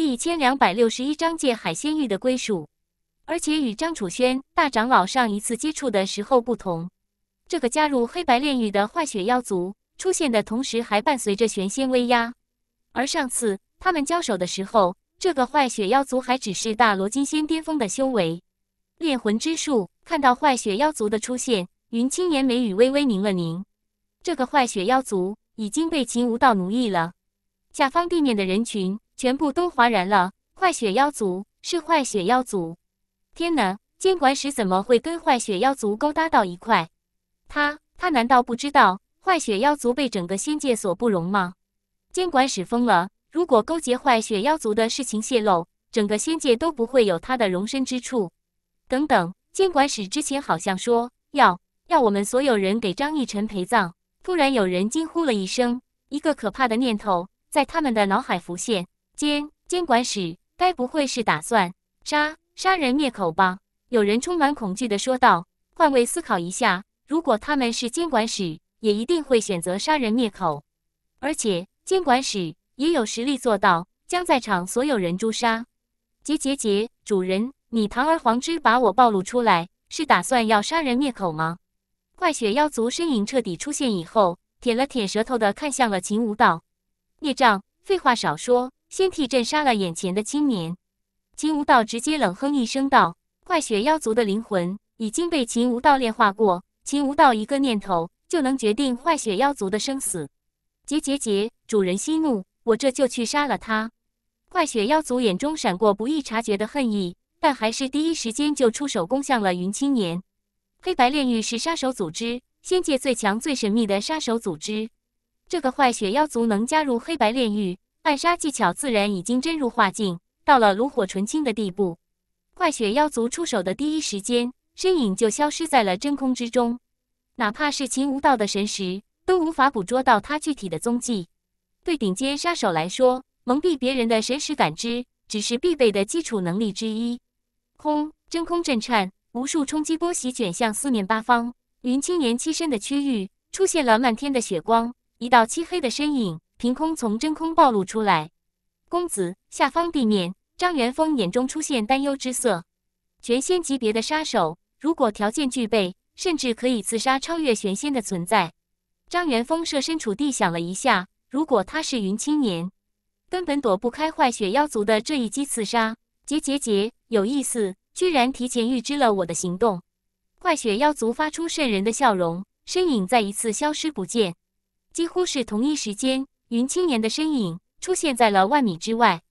第一千两百六十一章借海鲜玉的归属，而且与张楚轩大长老上一次接触的时候不同，这个加入黑白炼狱的坏血妖族出现的同时，还伴随着玄仙威压。而上次他们交手的时候，这个坏血妖族还只是大罗金仙巅峰的修为。炼魂之术看到坏血妖族的出现，云青言眉宇微微凝了凝。这个坏血妖族已经被秦无道奴役了。下方地面的人群。全部都哗然了！坏血妖族是坏血妖族，天哪！监管使怎么会跟坏血妖族勾搭到一块？他他难道不知道坏血妖族被整个仙界所不容吗？监管使疯了！如果勾结坏血妖族的事情泄露，整个仙界都不会有他的容身之处。等等，监管使之前好像说要要我们所有人给张逸晨陪葬。突然有人惊呼了一声，一个可怕的念头在他们的脑海浮现。监监管使该不会是打算杀杀人灭口吧？有人充满恐惧的说道。换位思考一下，如果他们是监管使，也一定会选择杀人灭口。而且监管使也有实力做到将在场所有人诛杀。结结结，主人，你堂而皇之把我暴露出来，是打算要杀人灭口吗？怪血妖族身影彻底出现以后，舔了舔舌头的看向了秦无道。孽障，废话少说。先替朕杀了眼前的青年，秦无道直接冷哼一声道：“怪血妖族的灵魂已经被秦无道炼化过，秦无道一个念头就能决定坏血妖族的生死。”“结结结，主人息怒，我这就去杀了他。”坏血妖族眼中闪过不易察觉的恨意，但还是第一时间就出手攻向了云青年。黑白炼狱是杀手组织，仙界最强、最神秘的杀手组织。这个坏血妖族能加入黑白炼狱？暗杀技巧自然已经真入化境，到了炉火纯青的地步。快雪妖族出手的第一时间，身影就消失在了真空之中，哪怕是秦无道的神识都无法捕捉到他具体的踪迹。对顶尖杀手来说，蒙蔽别人的神识感知只是必备的基础能力之一。轰！真空震颤，无数冲击波席卷向四面八方。云青年栖身的区域出现了漫天的雪光，一道漆黑的身影。凭空从真空暴露出来，公子下方地面，张元峰眼中出现担忧之色。玄仙级别的杀手，如果条件具备，甚至可以刺杀超越玄仙的存在。张元峰设身处地想了一下，如果他是云青年，根本躲不开坏血妖族的这一击刺杀。结结结，有意思，居然提前预知了我的行动。坏血妖族发出渗人的笑容，身影再一次消失不见。几乎是同一时间。云青年的身影出现在了万米之外，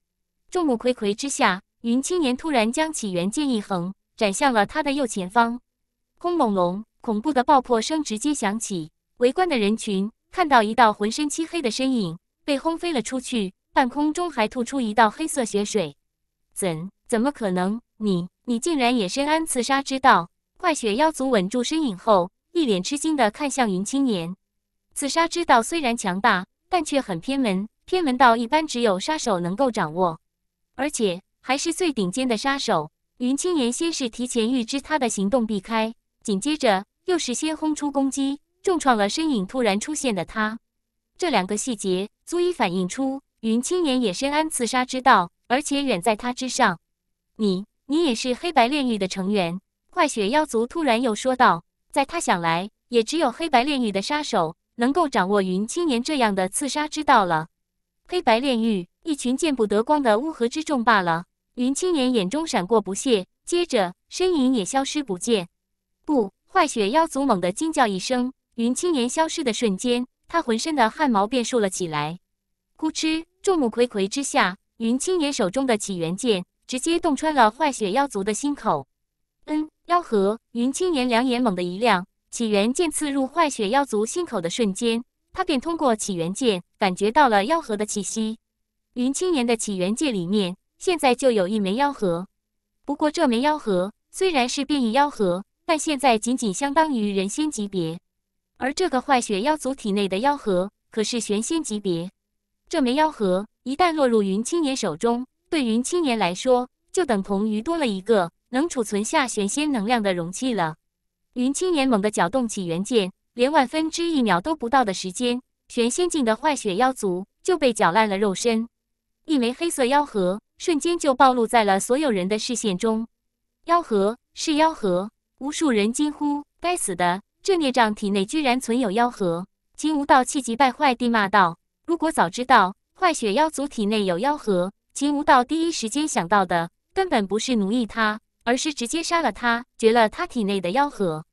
众目睽睽之下，云青年突然将起源剑一横，斩向了他的右前方。轰隆隆，恐怖的爆破声直接响起。围观的人群看到一道浑身漆黑的身影被轰飞了出去，半空中还吐出一道黑色血水。怎？怎么可能？你你竟然也深谙刺杀之道？快雪妖族稳住身影后，一脸吃惊的看向云青年。刺杀之道虽然强大。但却很偏门，偏门到一般只有杀手能够掌握，而且还是最顶尖的杀手。云青岩先是提前预知他的行动，避开，紧接着又是先轰出攻击，重创了身影突然出现的他。这两个细节足以反映出云青岩也深谙刺杀之道，而且远在他之上。你，你也是黑白炼狱的成员？快雪妖族突然又说道，在他想来，也只有黑白炼狱的杀手。能够掌握云青年这样的刺杀之道了，黑白炼狱一群见不得光的乌合之众罢了。云青年眼中闪过不屑，接着身影也消失不见。不！坏血妖族猛地惊叫一声，云青年消失的瞬间，他浑身的汗毛便竖了起来。咕哧！众目睽睽之下，云青年手中的起源剑直接洞穿了坏血妖族的心口。嗯！妖核！云青年两眼猛地一亮。起源剑刺入坏血妖族心口的瞬间，他便通过起源剑感觉到了妖核的气息。云青年的起源界里面，现在就有一枚妖核。不过这枚妖核虽然是变异妖核，但现在仅仅相当于人仙级别。而这个坏血妖族体内的妖核可是玄仙级别。这枚妖核一旦落入云青年手中，对云青年来说，就等同于多了一个能储存下玄仙能量的容器了。云青年猛地搅动起元件，连万分之一秒都不到的时间，玄仙境的坏血妖族就被搅烂了肉身，一枚黑色妖核瞬间就暴露在了所有人的视线中。妖核是妖核，无数人惊呼：“该死的，这孽障体内居然存有妖核！”秦无道气急败坏地骂道：“如果早知道坏血妖族体内有妖核，秦无道第一时间想到的，根本不是奴役他，而是直接杀了他，绝了他体内的妖核。”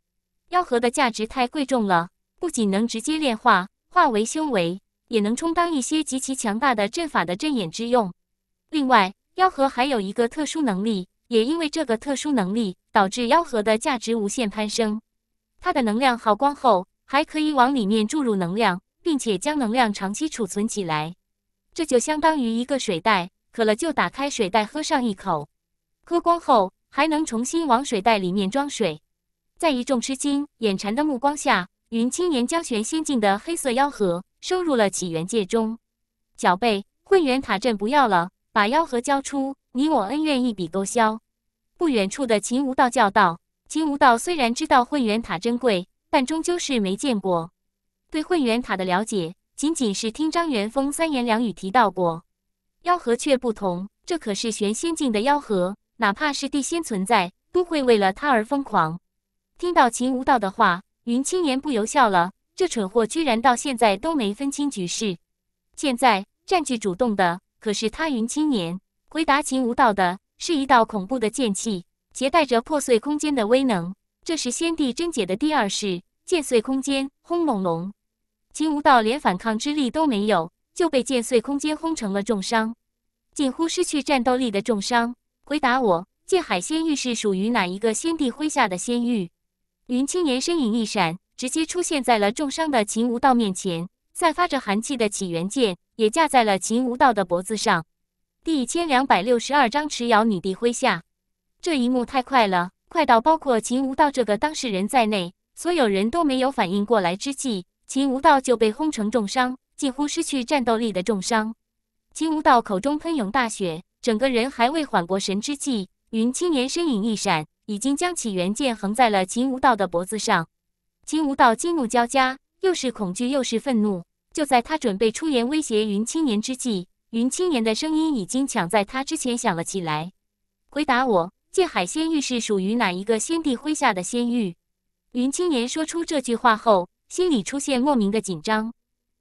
妖核的价值太贵重了，不仅能直接炼化化为修为，也能充当一些极其强大的阵法的阵眼之用。另外，妖核还有一个特殊能力，也因为这个特殊能力，导致妖核的价值无限攀升。它的能量耗光后，还可以往里面注入能量，并且将能量长期储存起来，这就相当于一个水袋，渴了就打开水袋喝上一口，喝光后还能重新往水袋里面装水。在一众吃惊、眼馋的目光下，云青岩将玄仙境的黑色妖核收入了起源界中。小贝，混元塔阵不要了，把妖核交出，你我恩怨一笔勾销。不远处的秦无道叫道：“秦无道虽然知道混元塔珍贵，但终究是没见过，对混元塔的了解仅仅是听张元峰三言两语提到过。妖核却不同，这可是玄仙境的妖核，哪怕是地仙存在，都会为了它而疯狂。”听到秦无道的话，云青年不由笑了。这蠢货居然到现在都没分清局势。现在占据主动的可是他。云青年回答秦无道的是一道恐怖的剑气，携带着破碎空间的威能。这是先帝真解的第二式，剑碎空间。轰隆隆！秦无道连反抗之力都没有，就被剑碎空间轰成了重伤，近乎失去战斗力的重伤。回答我，界海仙域是属于哪一个先帝麾下的仙域？云青年身影一闪，直接出现在了重伤的秦无道面前，散发着寒气的起源剑也架在了秦无道的脖子上。第一千两百六十二章，持瑶女帝麾下。这一幕太快了，快到包括秦无道这个当事人在内，所有人都没有反应过来之际，秦无道就被轰成重伤，近乎失去战斗力的重伤。秦无道口中喷涌大血，整个人还未缓过神之际，云青年身影一闪。已经将起源剑横在了秦无道的脖子上，秦无道惊怒交加，又是恐惧又是愤怒。就在他准备出言威胁云青年之际，云青年的声音已经抢在他之前响了起来：“回答我，界海仙域是属于哪一个仙帝麾下的仙域？”云青年说出这句话后，心里出现莫名的紧张。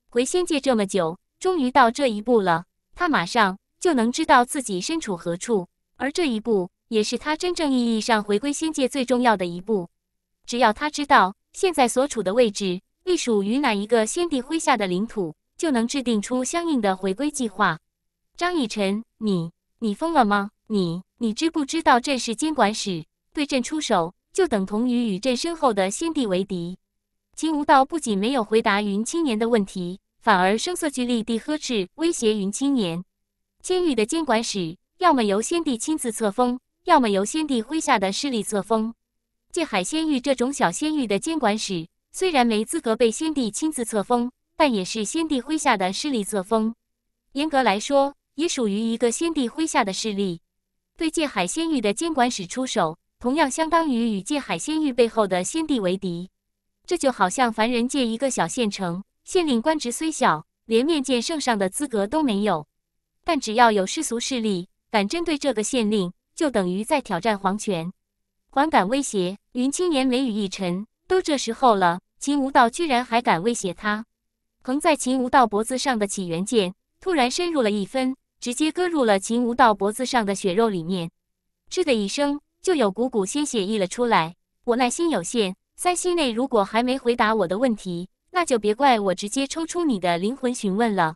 回仙界这么久，终于到这一步了，他马上就能知道自己身处何处，而这一步。也是他真正意义上回归仙界最重要的一步。只要他知道现在所处的位置隶属于哪一个先帝麾下的领土，就能制定出相应的回归计划。张以晨，你你疯了吗？你你知不知道这是监管使对朕出手，就等同于与朕身后的先帝为敌？秦无道不仅没有回答云青年的问题，反而声色俱厉地呵斥威胁云青年：监狱的监管使要么由先帝亲自册封。要么由先帝麾下的势力册封，界海仙域这种小仙域的监管使虽然没资格被先帝亲自册封，但也是先帝麾下的势力册封。严格来说，也属于一个先帝麾下的势力。对界海仙域的监管使出手，同样相当于与界海仙域背后的先帝为敌。这就好像凡人界一个小县城，县令官职虽小，连面见圣上的资格都没有，但只要有世俗势力敢针对这个县令。就等于在挑战皇权，还敢威胁？云青言？眉宇一沉，都这时候了，秦无道居然还敢威胁他？横在秦无道脖子上的起源剑突然深入了一分，直接割入了秦无道脖子上的血肉里面，嗤的一声，就有股股鲜血溢了出来。我耐心有限，三息内如果还没回答我的问题，那就别怪我直接抽出你的灵魂询问了。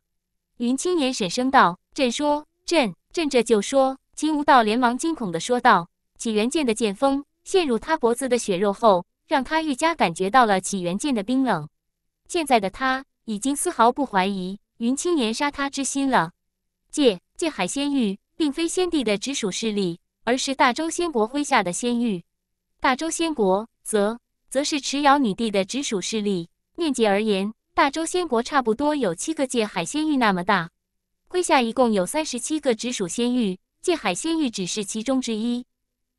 云青年沈声道：“朕说，朕，朕这就说。”秦无道连忙惊恐地说道：“起源剑的剑锋陷入他脖子的血肉后，让他愈加感觉到了起源剑的冰冷。现在的他已经丝毫不怀疑云青岩杀他之心了。界界海仙域并非先帝的直属势力，而是大周仙国麾下的仙域。大周仙国则则是持瑶女帝的直属势力。面积而言，大周仙国差不多有七个界海仙域那么大，麾下一共有三十七个直属仙域。”界海仙域只是其中之一，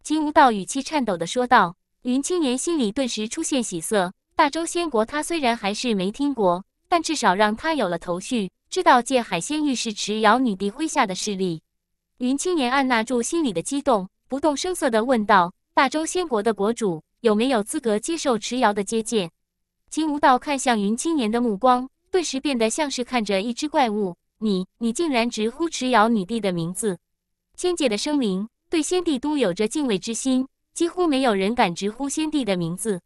金无道语气颤抖的说道。云青年心里顿时出现喜色。大周仙国他虽然还是没听过，但至少让他有了头绪，知道界海仙域是迟瑶女帝麾下的势力。云青年按捺住心里的激动，不动声色的问道：“大周仙国的国主有没有资格接受迟瑶的接见？”金无道看向云青年的目光顿时变得像是看着一只怪物。你，你竟然直呼迟瑶女帝的名字！仙界的生灵对先帝都有着敬畏之心，几乎没有人敢直呼先帝的名字。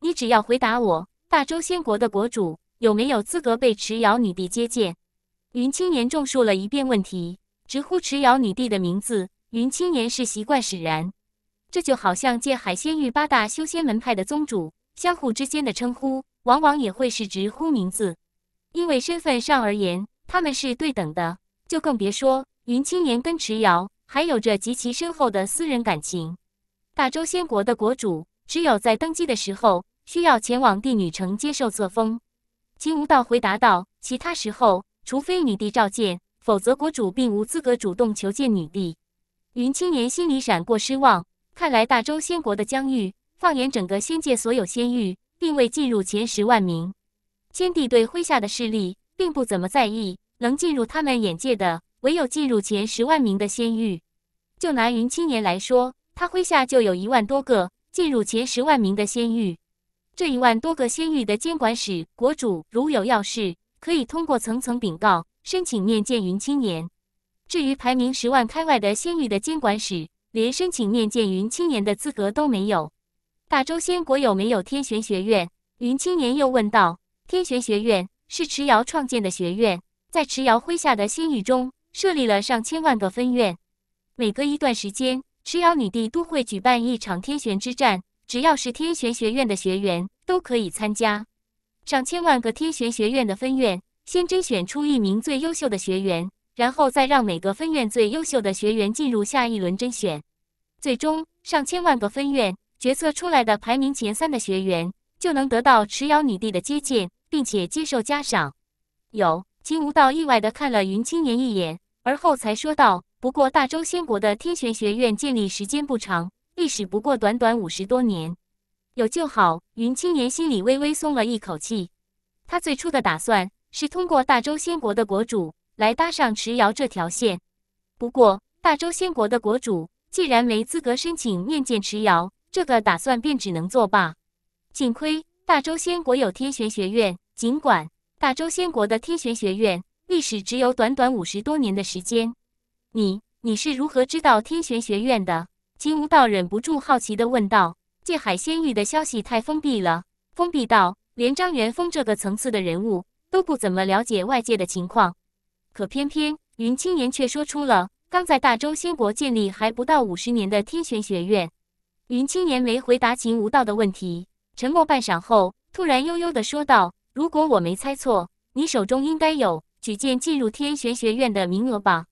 你只要回答我，大周仙国的国主有没有资格被池瑶女帝接见？云青年重述了一遍问题，直呼池瑶女帝的名字。云青年是习惯使然，这就好像界海仙域八大修仙门派的宗主相互之间的称呼，往往也会是直呼名字，因为身份上而言，他们是对等的，就更别说。云青年跟池瑶还有着极其深厚的私人感情。大周仙国的国主只有在登基的时候需要前往帝女城接受册封。金无道回答道：“其他时候，除非女帝召见，否则国主并无资格主动求见女帝。”云青年心里闪过失望，看来大周仙国的疆域，放眼整个仙界，所有仙域并未进入前十万名。先帝对麾下的势力并不怎么在意，能进入他们眼界的。唯有进入前十万名的仙域，就拿云青年来说，他麾下就有一万多个进入前十万名的仙域。这一万多个仙域的监管使、国主如有要事，可以通过层层禀告，申请面见云青年。至于排名十万开外的仙域的监管使，连申请面见云青年的资格都没有。大周仙国有没有天玄学院？云青年又问道。天玄学院是迟瑶创建的学院，在迟瑶麾下的仙域中。设立了上千万个分院，每隔一段时间，持瑶女帝都会举办一场天玄之战。只要是天玄学院的学员都可以参加。上千万个天玄学院的分院先甄选出一名最优秀的学员，然后再让每个分院最优秀的学员进入下一轮甄选。最终，上千万个分院决策出来的排名前三的学员就能得到持瑶女帝的接见，并且接受嘉赏。有金无道意外的看了云青年一眼。而后才说道：“不过大周仙国的天玄学院建立时间不长，历史不过短短五十多年，有就好。”云青年心里微微松了一口气。他最初的打算是通过大周仙国的国主来搭上池瑶这条线，不过大周仙国的国主既然没资格申请面见池瑶，这个打算便只能作罢。幸亏大周仙国有天玄学院，尽管大周仙国的天玄学院。历史只有短短五十多年的时间，你你是如何知道天玄学院的？秦无道忍不住好奇的问道：“界海仙域的消息太封闭了，封闭到连张元峰这个层次的人物都不怎么了解外界的情况。可偏偏云青年却说出了刚在大周仙国建立还不到五十年的天玄学院。”云青年没回答秦无道的问题，沉默半晌后，突然悠悠的说道：“如果我没猜错，你手中应该有。”举荐进入天玄学院的名额吧？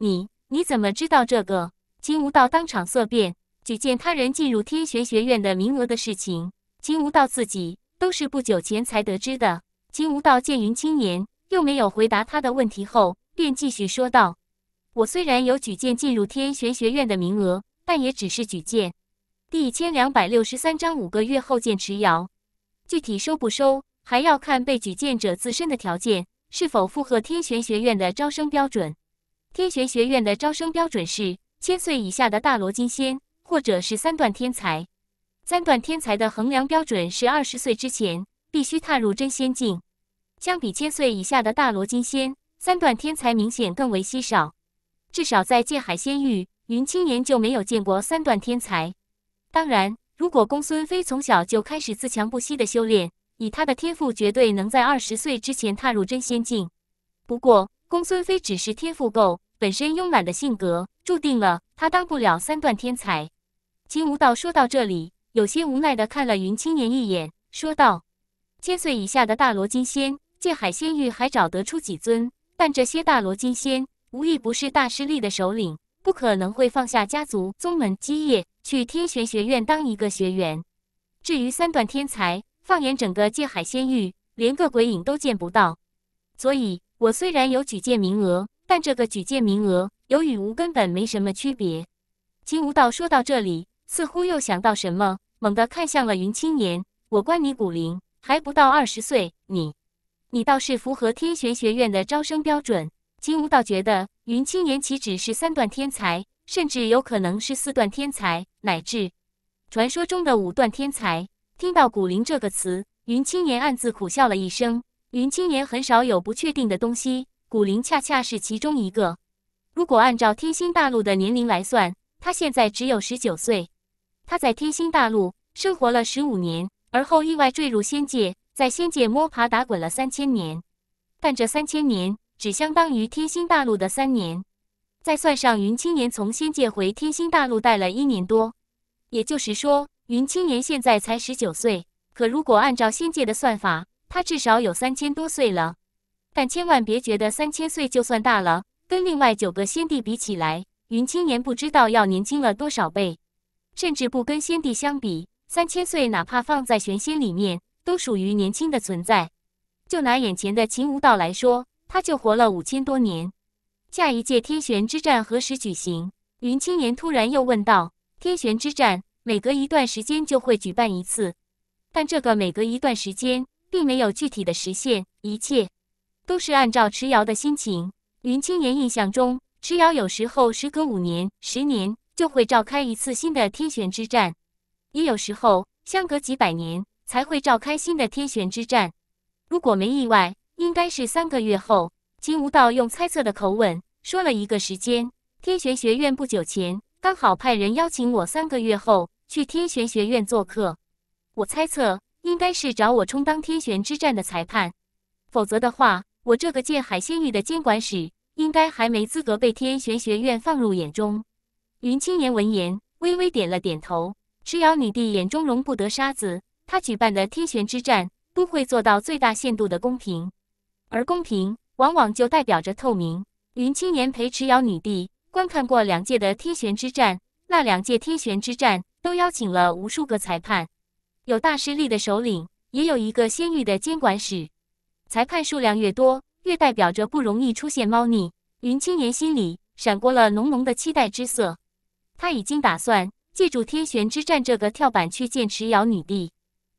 你你怎么知道这个？秦无道当场色变。举荐他人进入天玄学院的名额的事情，秦无道自己都是不久前才得知的。秦无道见云青年又没有回答他的问题后，便继续说道：“我虽然有举荐进入天玄学院的名额，但也只是举荐。第一千两百六十三章五个月后见迟瑶，具体收不收还要看被举荐者自身的条件。”是否符合天玄学院的招生标准？天玄学院的招生标准是千岁以下的大罗金仙，或者是三段天才。三段天才的衡量标准是二十岁之前必须踏入真仙境。相比千岁以下的大罗金仙，三段天才明显更为稀少。至少在界海仙域，云青岩就没有见过三段天才。当然，如果公孙飞从小就开始自强不息的修炼。以他的天赋，绝对能在二十岁之前踏入真仙境。不过，公孙飞只是天赋够，本身慵懒的性格，注定了他当不了三段天才。金无道说到这里，有些无奈地看了云青年一眼，说道：“千岁以下的大罗金仙，界海仙域还找得出几尊？但这些大罗金仙，无一不是大势力的首领，不可能会放下家族、宗门基业，去天玄学院当一个学员。至于三段天才……”放眼整个界海仙域，连个鬼影都见不到。所以，我虽然有举荐名额，但这个举荐名额有与无根本没什么区别。金无道说到这里，似乎又想到什么，猛地看向了云青言：“我观你古灵，还不到二十岁，你……你倒是符合天玄学院的招生标准。”金无道觉得，云青言岂止是三段天才，甚至有可能是四段天才，乃至传说中的五段天才。听到“古灵”这个词，云青年暗自苦笑了一声。云青年很少有不确定的东西，古灵恰恰是其中一个。如果按照天星大陆的年龄来算，他现在只有十九岁。他在天星大陆生活了十五年，而后意外坠入仙界，在仙界摸爬打滚了三千年。但这三千年只相当于天星大陆的三年，再算上云青年从仙界回天星大陆待了一年多，也就是说。云青年现在才十九岁，可如果按照仙界的算法，他至少有三千多岁了。但千万别觉得三千岁就算大了，跟另外九个仙帝比起来，云青年不知道要年轻了多少倍。甚至不跟仙帝相比，三千岁哪怕放在玄仙里面，都属于年轻的存在。就拿眼前的秦无道来说，他就活了五千多年。下一届天玄之战何时举行？云青年突然又问道：“天玄之战。”每隔一段时间就会举办一次，但这个每隔一段时间并没有具体的实现，一切都是按照池瑶的心情。云青年印象中，池瑶有时候时隔五年、十年就会召开一次新的天玄之战，也有时候相隔几百年才会召开新的天玄之战。如果没意外，应该是三个月后。秦无道用猜测的口吻说了一个时间。天玄学院不久前刚好派人邀请我，三个月后。去天玄学院做客，我猜测应该是找我充当天玄之战的裁判，否则的话，我这个界海仙域的监管使应该还没资格被天玄学院放入眼中。云青年闻言微微点了点头。只瑶女帝眼中容不得沙子，她举办的天玄之战都会做到最大限度的公平，而公平往往就代表着透明。云青年陪池瑶女帝观看过两届的天玄之战，那两届天玄之战。都邀请了无数个裁判，有大师力的首领，也有一个仙域的监管使。裁判数量越多，越代表着不容易出现猫腻。云青年心里闪过了浓浓的期待之色。他已经打算借助天玄之战这个跳板去见池瑶女帝。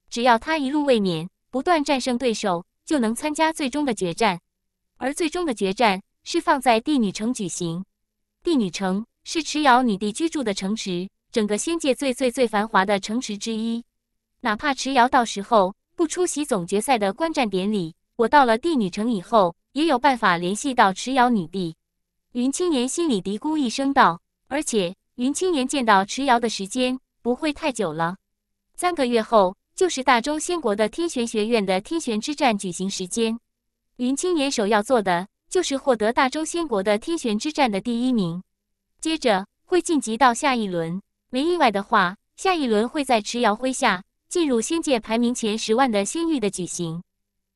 只要他一路未免，不断战胜对手，就能参加最终的决战。而最终的决战是放在帝女城举行。帝女城是池瑶女帝居住的城池。整个仙界最最最繁华的城池之一，哪怕池瑶到时候不出席总决赛的观战典礼，我到了帝女城以后，也有办法联系到池瑶女帝。云青年心里嘀咕一声道：“而且，云青年见到池瑶的时间不会太久了。三个月后就是大周仙国的天玄学院的天玄之战举行时间。云青年首要做的就是获得大周仙国的天玄之战的第一名，接着会晋级到下一轮。”没意外的话，下一轮会在池瑶麾下进入仙界排名前十万的仙域的举行。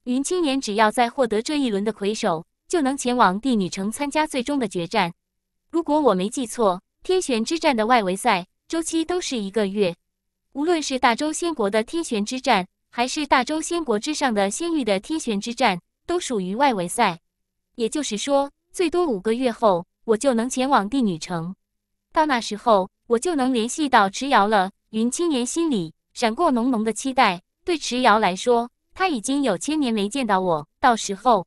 云青年只要在获得这一轮的魁首，就能前往帝女城参加最终的决战。如果我没记错，天玄之战的外围赛周期都是一个月。无论是大周仙国的天玄之战，还是大周仙国之上的仙域的天玄之战，都属于外围赛。也就是说，最多五个月后，我就能前往帝女城。到那时候。我就能联系到池瑶了。云青年心里闪过浓浓的期待。对池瑶来说，他已经有千年没见到我，到时候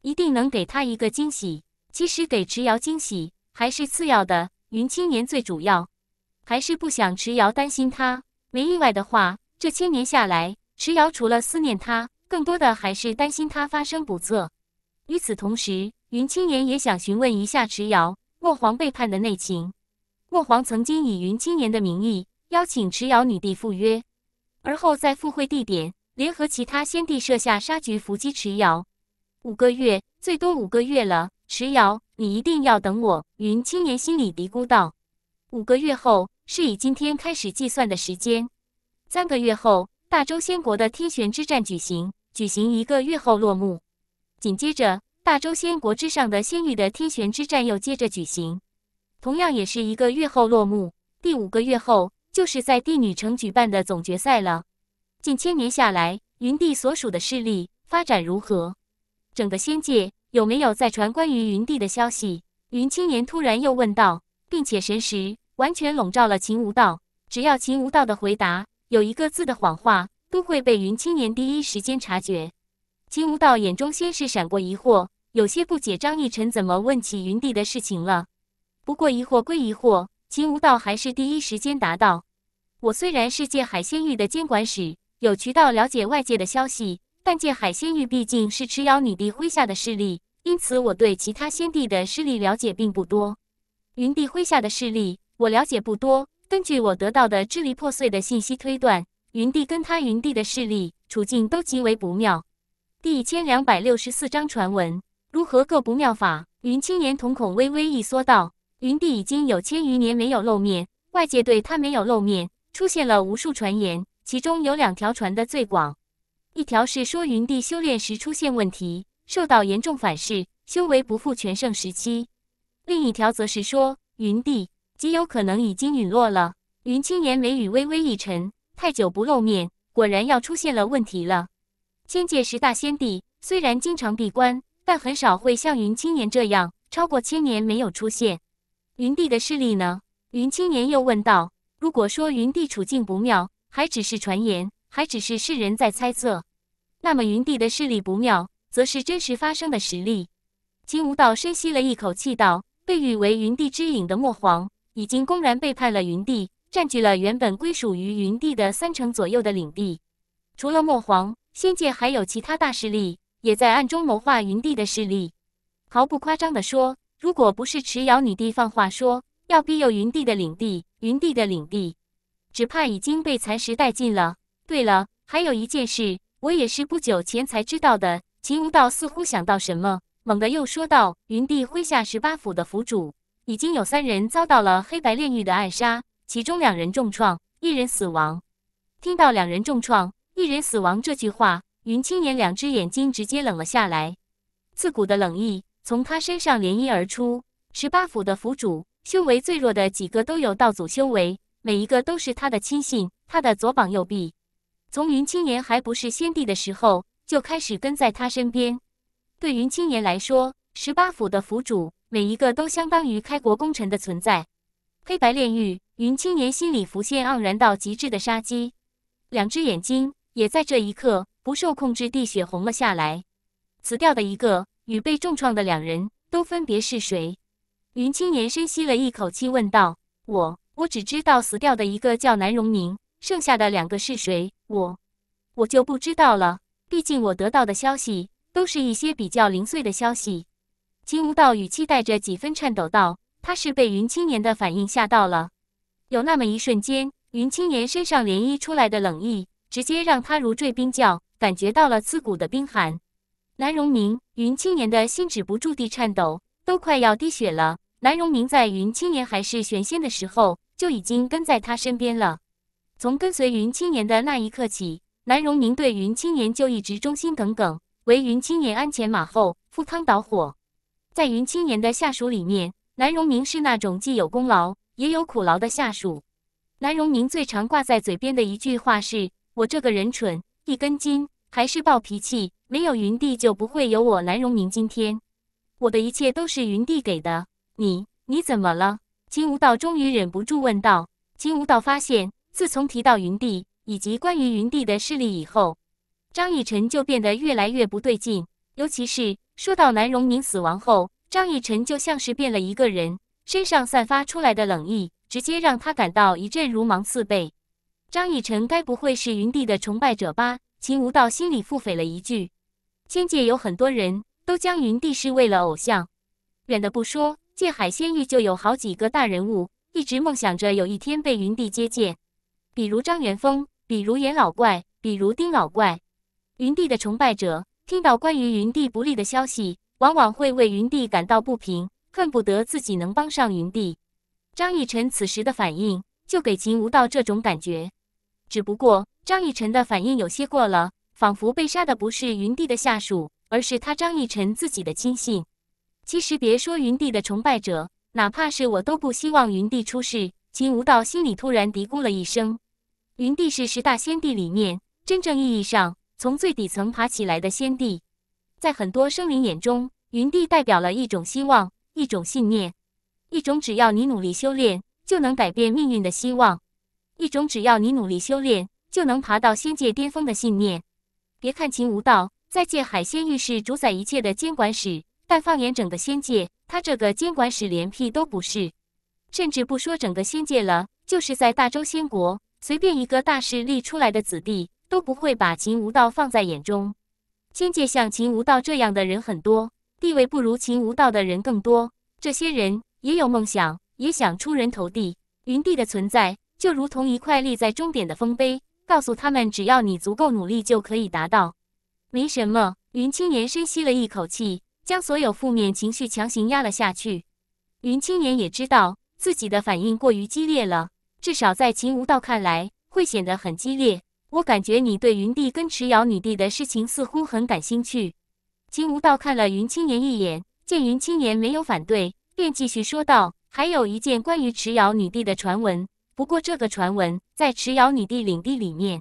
一定能给他一个惊喜。其实给池瑶惊喜还是次要的，云青年最主要还是不想池瑶担心他。没意外的话，这千年下来，池瑶除了思念他，更多的还是担心他发生不测。与此同时，云青年也想询问一下池瑶莫黄背叛的内情。莫皇曾经以云青年的名义邀请池瑶女帝赴约，而后在赴会地点联合其他先帝设下杀局伏击池瑶。五个月，最多五个月了，池瑶，你一定要等我。云青年心里嘀咕道。五个月后，是以今天开始计算的时间。三个月后，大周仙国的天玄之战举行，举行一个月后落幕。紧接着，大周仙国之上的仙域的天玄之战又接着举行。同样也是一个月后落幕，第五个月后就是在帝女城举办的总决赛了。近千年下来，云帝所属的势力发展如何？整个仙界有没有在传关于云帝的消息？云青年突然又问道，并且神识完全笼罩了秦无道。只要秦无道的回答有一个字的谎话，都会被云青年第一时间察觉。秦无道眼中先是闪过疑惑，有些不解张逸晨怎么问起云帝的事情了。不过疑惑归疑惑，秦无道还是第一时间答道：“我虽然是界海仙域的监管使，有渠道了解外界的消息，但界海仙域毕竟是持妖女帝麾下的势力，因此我对其他仙帝的势力了解并不多。云帝麾下的势力我了解不多，根据我得到的支离破碎的信息推断，云帝跟他云帝的势力处境都极为不妙。”第一千两百六十四章传闻如何各不妙法？云青岩瞳孔微微一缩，道。云帝已经有千余年没有露面，外界对他没有露面出现了无数传言，其中有两条传的最广，一条是说云帝修炼时出现问题，受到严重反噬，修为不复全盛时期；另一条则是说云帝极有可能已经陨落了。云青言眉宇微微一沉，太久不露面，果然要出现了问题了。千界十大仙帝虽然经常闭关，但很少会像云青言这样超过千年没有出现。云帝的势力呢？云青年又问道：“如果说云帝处境不妙，还只是传言，还只是世人在猜测，那么云帝的势力不妙，则是真实发生的实力。秦无道深吸了一口气道：“被誉为云帝之影的墨皇，已经公然背叛了云帝，占据了原本归属于云帝的三成左右的领地。除了墨皇，仙界还有其他大势力也在暗中谋划云帝的势力。毫不夸张的说。”如果不是池瑶女帝放话说要庇佑云帝的领地，云帝的领地只怕已经被蚕食殆尽了。对了，还有一件事，我也是不久前才知道的。秦无道似乎想到什么，猛地又说道：“云帝麾下十八府的府主已经有三人遭到了黑白炼狱的暗杀，其中两人重创，一人死亡。”听到“两人重创，一人死亡”这句话，云青年两只眼睛直接冷了下来，刺骨的冷意。从他身上涟漪而出，十八府的府主修为最弱的几个都有道祖修为，每一个都是他的亲信，他的左膀右臂。从云青年还不是先帝的时候，就开始跟在他身边。对云青年来说，十八府的府主每一个都相当于开国功臣的存在。黑白炼狱，云青年心里浮现盎然到极致的杀机，两只眼睛也在这一刻不受控制地血红了下来。死掉的一个。与被重创的两人都分别是谁？云青年深吸了一口气，问道：“我……我只知道死掉的一个叫南荣明，剩下的两个是谁？我……我就不知道了。毕竟我得到的消息都是一些比较零碎的消息。”秦无道语气带着几分颤抖道：“他是被云青年的反应吓到了。有那么一瞬间，云青年身上涟漪出来的冷意，直接让他如坠冰窖，感觉到了刺骨的冰寒。”南荣明云青年的心止不住地颤抖，都快要滴血了。南荣明在云青年还是玄仙的时候，就已经跟在他身边了。从跟随云青年的那一刻起，南荣明对云青年就一直忠心耿耿，为云青年鞍前马后，赴汤蹈火。在云青年的下属里面，南荣明是那种既有功劳也有苦劳的下属。南荣明最常挂在嘴边的一句话是：“我这个人蠢，一根筋，还是暴脾气。”没有云帝就不会有我南荣明今天，我的一切都是云帝给的。你你怎么了？秦无道终于忍不住问道。秦无道发现，自从提到云帝以及关于云帝的势力以后，张以晨就变得越来越不对劲。尤其是说到南荣明死亡后，张以晨就像是变了一个人，身上散发出来的冷意直接让他感到一阵如芒刺背。张以晨该不会是云帝的崇拜者吧？秦无道心里腹诽了一句。仙界有很多人都将云帝视为了偶像，远的不说，界海仙域就有好几个大人物，一直梦想着有一天被云帝接见，比如张元丰，比如严老怪，比如丁老怪。云帝的崇拜者听到关于云帝不利的消息，往往会为云帝感到不平，恨不得自己能帮上云帝。张逸晨此时的反应就给秦无道这种感觉，只不过张逸晨的反应有些过了。仿佛被杀的不是云帝的下属，而是他张逸尘自己的亲信。其实别说云帝的崇拜者，哪怕是我都不希望云帝出事。秦无道心里突然嘀咕了一声：“云帝是十大仙帝里面真正意义上从最底层爬起来的仙帝，在很多生灵眼中，云帝代表了一种希望，一种信念，一种只要你努力修炼就能改变命运的希望，一种只要你努力修炼就能爬到仙界巅峰的信念。”别看秦无道在界海仙域是主宰一切的监管使，但放眼整个仙界，他这个监管使连屁都不是。甚至不说整个仙界了，就是在大周仙国，随便一个大势力出来的子弟都不会把秦无道放在眼中。仙界像秦无道这样的人很多，地位不如秦无道的人更多。这些人也有梦想，也想出人头地。云帝的存在就如同一块立在终点的丰碑。告诉他们，只要你足够努力，就可以达到。没什么。云青年深吸了一口气，将所有负面情绪强行压了下去。云青年也知道自己的反应过于激烈了，至少在秦无道看来，会显得很激烈。我感觉你对云帝跟池瑶女帝的事情似乎很感兴趣。秦无道看了云青年一眼，见云青年没有反对，便继续说道：“还有一件关于池瑶女帝的传闻。”不过这个传闻在池瑶女帝领地里面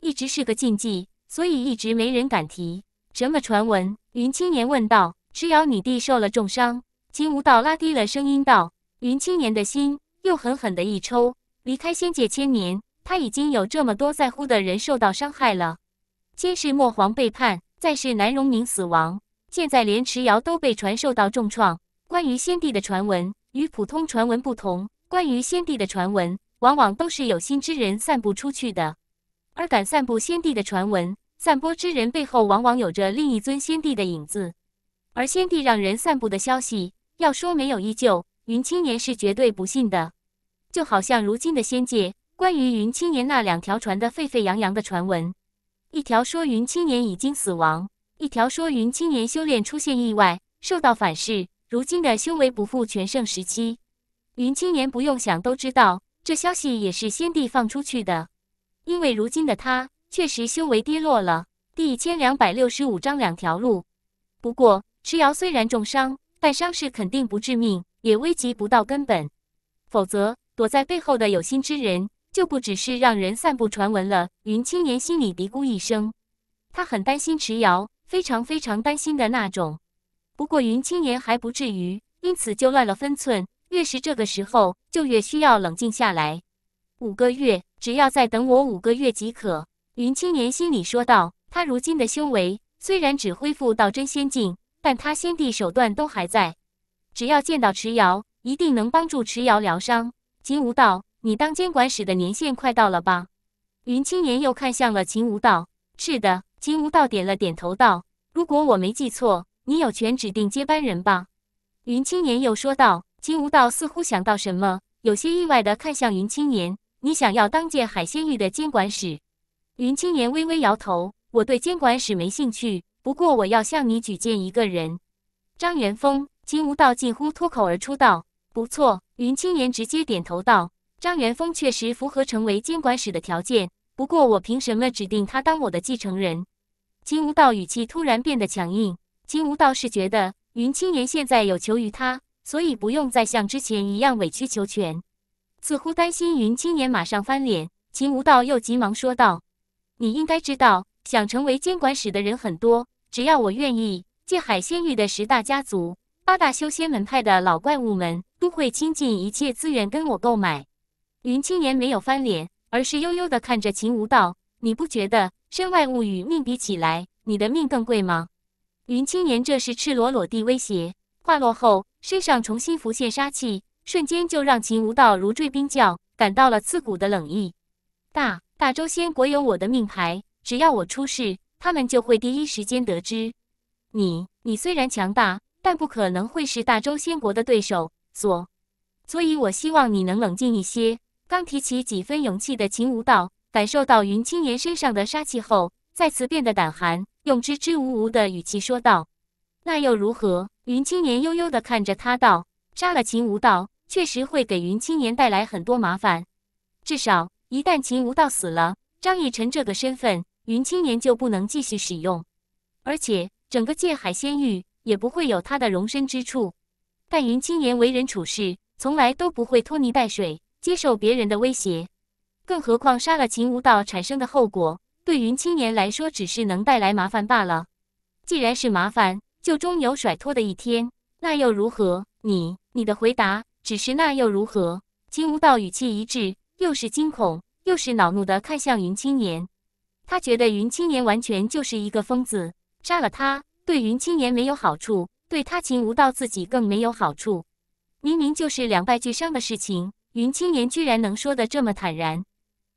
一直是个禁忌，所以一直没人敢提。什么传闻？云青年问道。池瑶女帝受了重伤，金无道拉低了声音道。云青年的心又狠狠地一抽。离开仙界千年，他已经有这么多在乎的人受到伤害了。先是莫皇背叛，再是南荣明死亡，现在连池瑶都被传受到重创。关于先帝的传闻与普通传闻不同，关于先帝的传闻。往往都是有心之人散布出去的，而敢散布先帝的传闻，散播之人背后往往有着另一尊先帝的影子。而先帝让人散布的消息，要说没有依旧，云青年是绝对不信的。就好像如今的仙界，关于云青年那两条传的沸沸扬扬的传闻，一条说云青年已经死亡，一条说云青年修炼出现意外，受到反噬，如今的修为不复全盛时期。云青年不用想都知道。这消息也是先帝放出去的，因为如今的他确实修为跌落了。第一千两百六十五章两条路。不过池瑶虽然重伤，但伤势肯定不致命，也危及不到根本。否则躲在背后的有心之人就不只是让人散布传闻了。云青年心里嘀咕一声，他很担心池瑶，非常非常担心的那种。不过云青年还不至于，因此就乱了分寸。越是这个时候，就越需要冷静下来。五个月，只要再等我五个月即可。云青年心里说道。他如今的修为虽然只恢复到真仙境，但他先帝手段都还在。只要见到迟瑶，一定能帮助迟瑶疗伤。秦无道，你当监管使的年限快到了吧？云青年又看向了秦无道。是的，秦无道点了点头道：“如果我没记错，你有权指定接班人吧？”云青年又说道。金无道似乎想到什么，有些意外的看向云青年：“你想要当界海鲜浴的监管使？”云青年微微摇头：“我对监管使没兴趣，不过我要向你举荐一个人。”张元丰，金无道近乎脱口而出道：“不错。”云青年直接点头道：“张元丰确实符合成为监管使的条件，不过我凭什么指定他当我的继承人？”金无道语气突然变得强硬。金无道是觉得云青年现在有求于他。所以不用再像之前一样委曲求全，似乎担心云青年马上翻脸，秦无道又急忙说道：“你应该知道，想成为监管使的人很多，只要我愿意，界海仙域的十大家族、八大修仙门派的老怪物们都会倾尽一切资源跟我购买。”云青年没有翻脸，而是悠悠地看着秦无道：“你不觉得身外物与命比起来，你的命更贵吗？”云青年这是赤裸裸地威胁，话落后。身上重新浮现杀气，瞬间就让秦无道如坠冰窖，感到了刺骨的冷意。大大周仙国有我的命牌，只要我出事，他们就会第一时间得知。你你虽然强大，但不可能会是大周仙国的对手。所所以，我希望你能冷静一些。刚提起几分勇气的秦无道，感受到云青岩身上的杀气后，再次变得胆寒，用支支吾吾的语气说道：“那又如何？”云青年悠悠地看着他，道：“杀了秦无道，确实会给云青年带来很多麻烦。至少，一旦秦无道死了，张逸尘这个身份，云青年就不能继续使用，而且整个界海仙域也不会有他的容身之处。但云青年为人处事从来都不会拖泥带水，接受别人的威胁。更何况，杀了秦无道产生的后果，对云青年来说只是能带来麻烦罢了。既然是麻烦，”就终有甩脱的一天，那又如何？你，你的回答只是那又如何？秦无道语气一滞，又是惊恐，又是恼怒的看向云青年。他觉得云青年完全就是一个疯子，杀了他对云青年没有好处，对他秦无道自己更没有好处。明明就是两败俱伤的事情，云青年居然能说的这么坦然，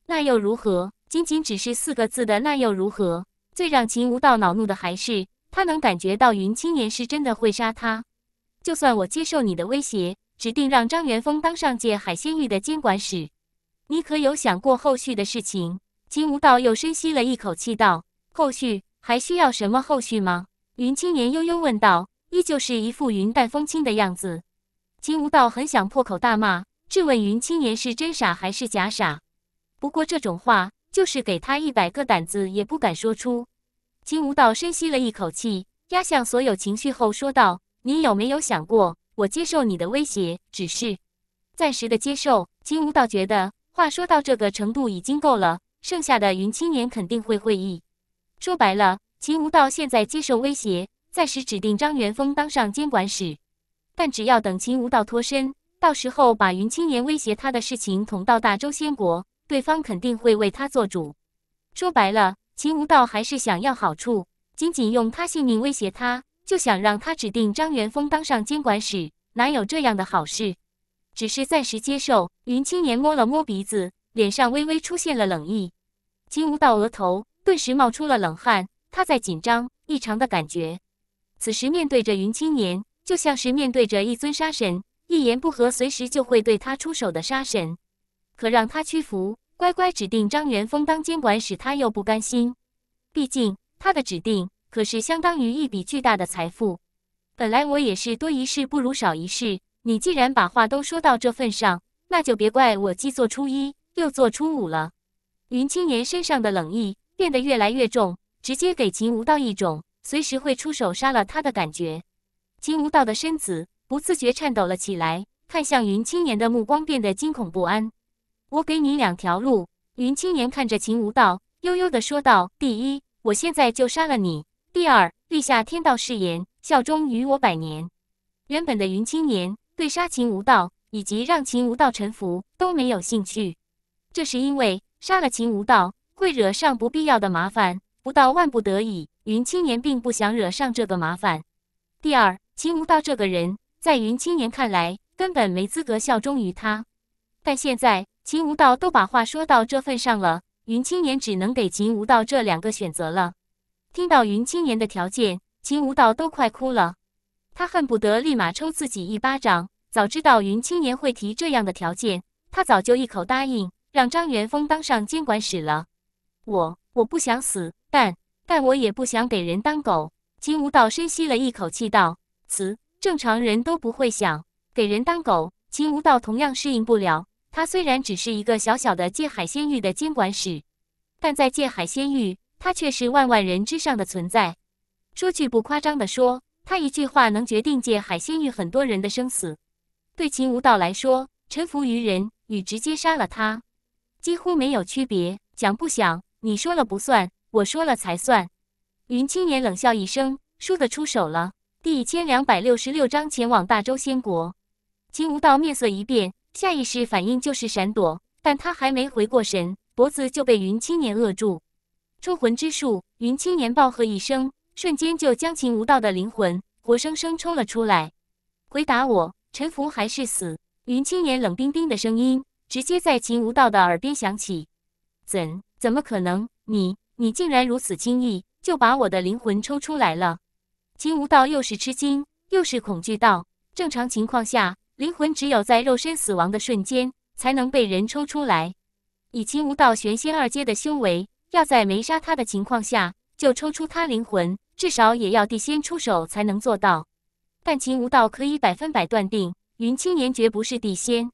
那又如何？仅仅只是四个字的那又如何？最让秦无道恼怒的还是。他能感觉到云青年是真的会杀他。就算我接受你的威胁，指定让张元峰当上届海鲜域的监管使，你可有想过后续的事情？金无道又深吸了一口气道：“后续还需要什么后续吗？”云青年悠悠问道，依旧是一副云淡风轻的样子。金无道很想破口大骂，质问云青年是真傻还是假傻。不过这种话，就是给他一百个胆子也不敢说出。秦无道深吸了一口气，压下所有情绪后说道：“你有没有想过，我接受你的威胁，只是暂时的接受？”秦无道觉得话说到这个程度已经够了，剩下的云青年肯定会会意。说白了，秦无道现在接受威胁，暂时指定张元峰当上监管使，但只要等秦无道脱身，到时候把云青年威胁他的事情捅到大周仙国，对方肯定会为他做主。说白了。秦无道还是想要好处，仅仅用他性命威胁他，就想让他指定张元峰当上监管使，哪有这样的好事？只是暂时接受。云青年摸了摸鼻子，脸上微微出现了冷意。秦无道额头顿时冒出了冷汗，他在紧张，异常的感觉。此时面对着云青年，就像是面对着一尊杀神，一言不合随时就会对他出手的杀神，可让他屈服？乖乖指定张元峰当监管使，他又不甘心，毕竟他的指定可是相当于一笔巨大的财富。本来我也是多一事不如少一事，你既然把话都说到这份上，那就别怪我既做初一又做初五了。云青年身上的冷意变得越来越重，直接给秦无道一种随时会出手杀了他的感觉。秦无道的身子不自觉颤抖了起来，看向云青年的目光变得惊恐不安。我给你两条路，云青年看着秦无道，悠悠地说道：“第一，我现在就杀了你；第二，立下天道誓言，效忠于我百年。”原本的云青年对杀秦无道以及让秦无道臣服都没有兴趣，这是因为杀了秦无道会惹上不必要的麻烦，不到万不得已，云青年并不想惹上这个麻烦。第二，秦无道这个人在云青年看来根本没资格效忠于他，但现在。秦无道都把话说到这份上了，云青年只能给秦无道这两个选择了。听到云青年的条件，秦无道都快哭了，他恨不得立马抽自己一巴掌。早知道云青年会提这样的条件，他早就一口答应，让张元峰当上监管使了。我我不想死，但但我也不想给人当狗。秦无道深吸了一口气道：“死，正常人都不会想给人当狗。秦无道同样适应不了。”他虽然只是一个小小的界海仙域的监管使，但在界海仙域，他却是万万人之上的存在。说句不夸张的说，他一句话能决定界海仙域很多人的生死。对秦无道来说，臣服于人与直接杀了他几乎没有区别。想不想？你说了不算，我说了才算。云青言冷笑一声，输的出手了。第一千两百六十六章：前往大周仙国。秦无道面色一变。下意识反应就是闪躲，但他还没回过神，脖子就被云青年扼住。抽魂之术！云青年暴喝一声，瞬间就将秦无道的灵魂活生生抽了出来。回答我，臣服还是死？云青年冷冰冰的声音直接在秦无道的耳边响起。怎怎么可能？你你竟然如此轻易就把我的灵魂抽出来了？秦无道又是吃惊又是恐惧道：“正常情况下。”灵魂只有在肉身死亡的瞬间才能被人抽出来。以秦无道玄仙二阶的修为，要在没杀他的情况下就抽出他灵魂，至少也要地仙出手才能做到。但秦无道可以百分百断定，云青岩绝不是地仙，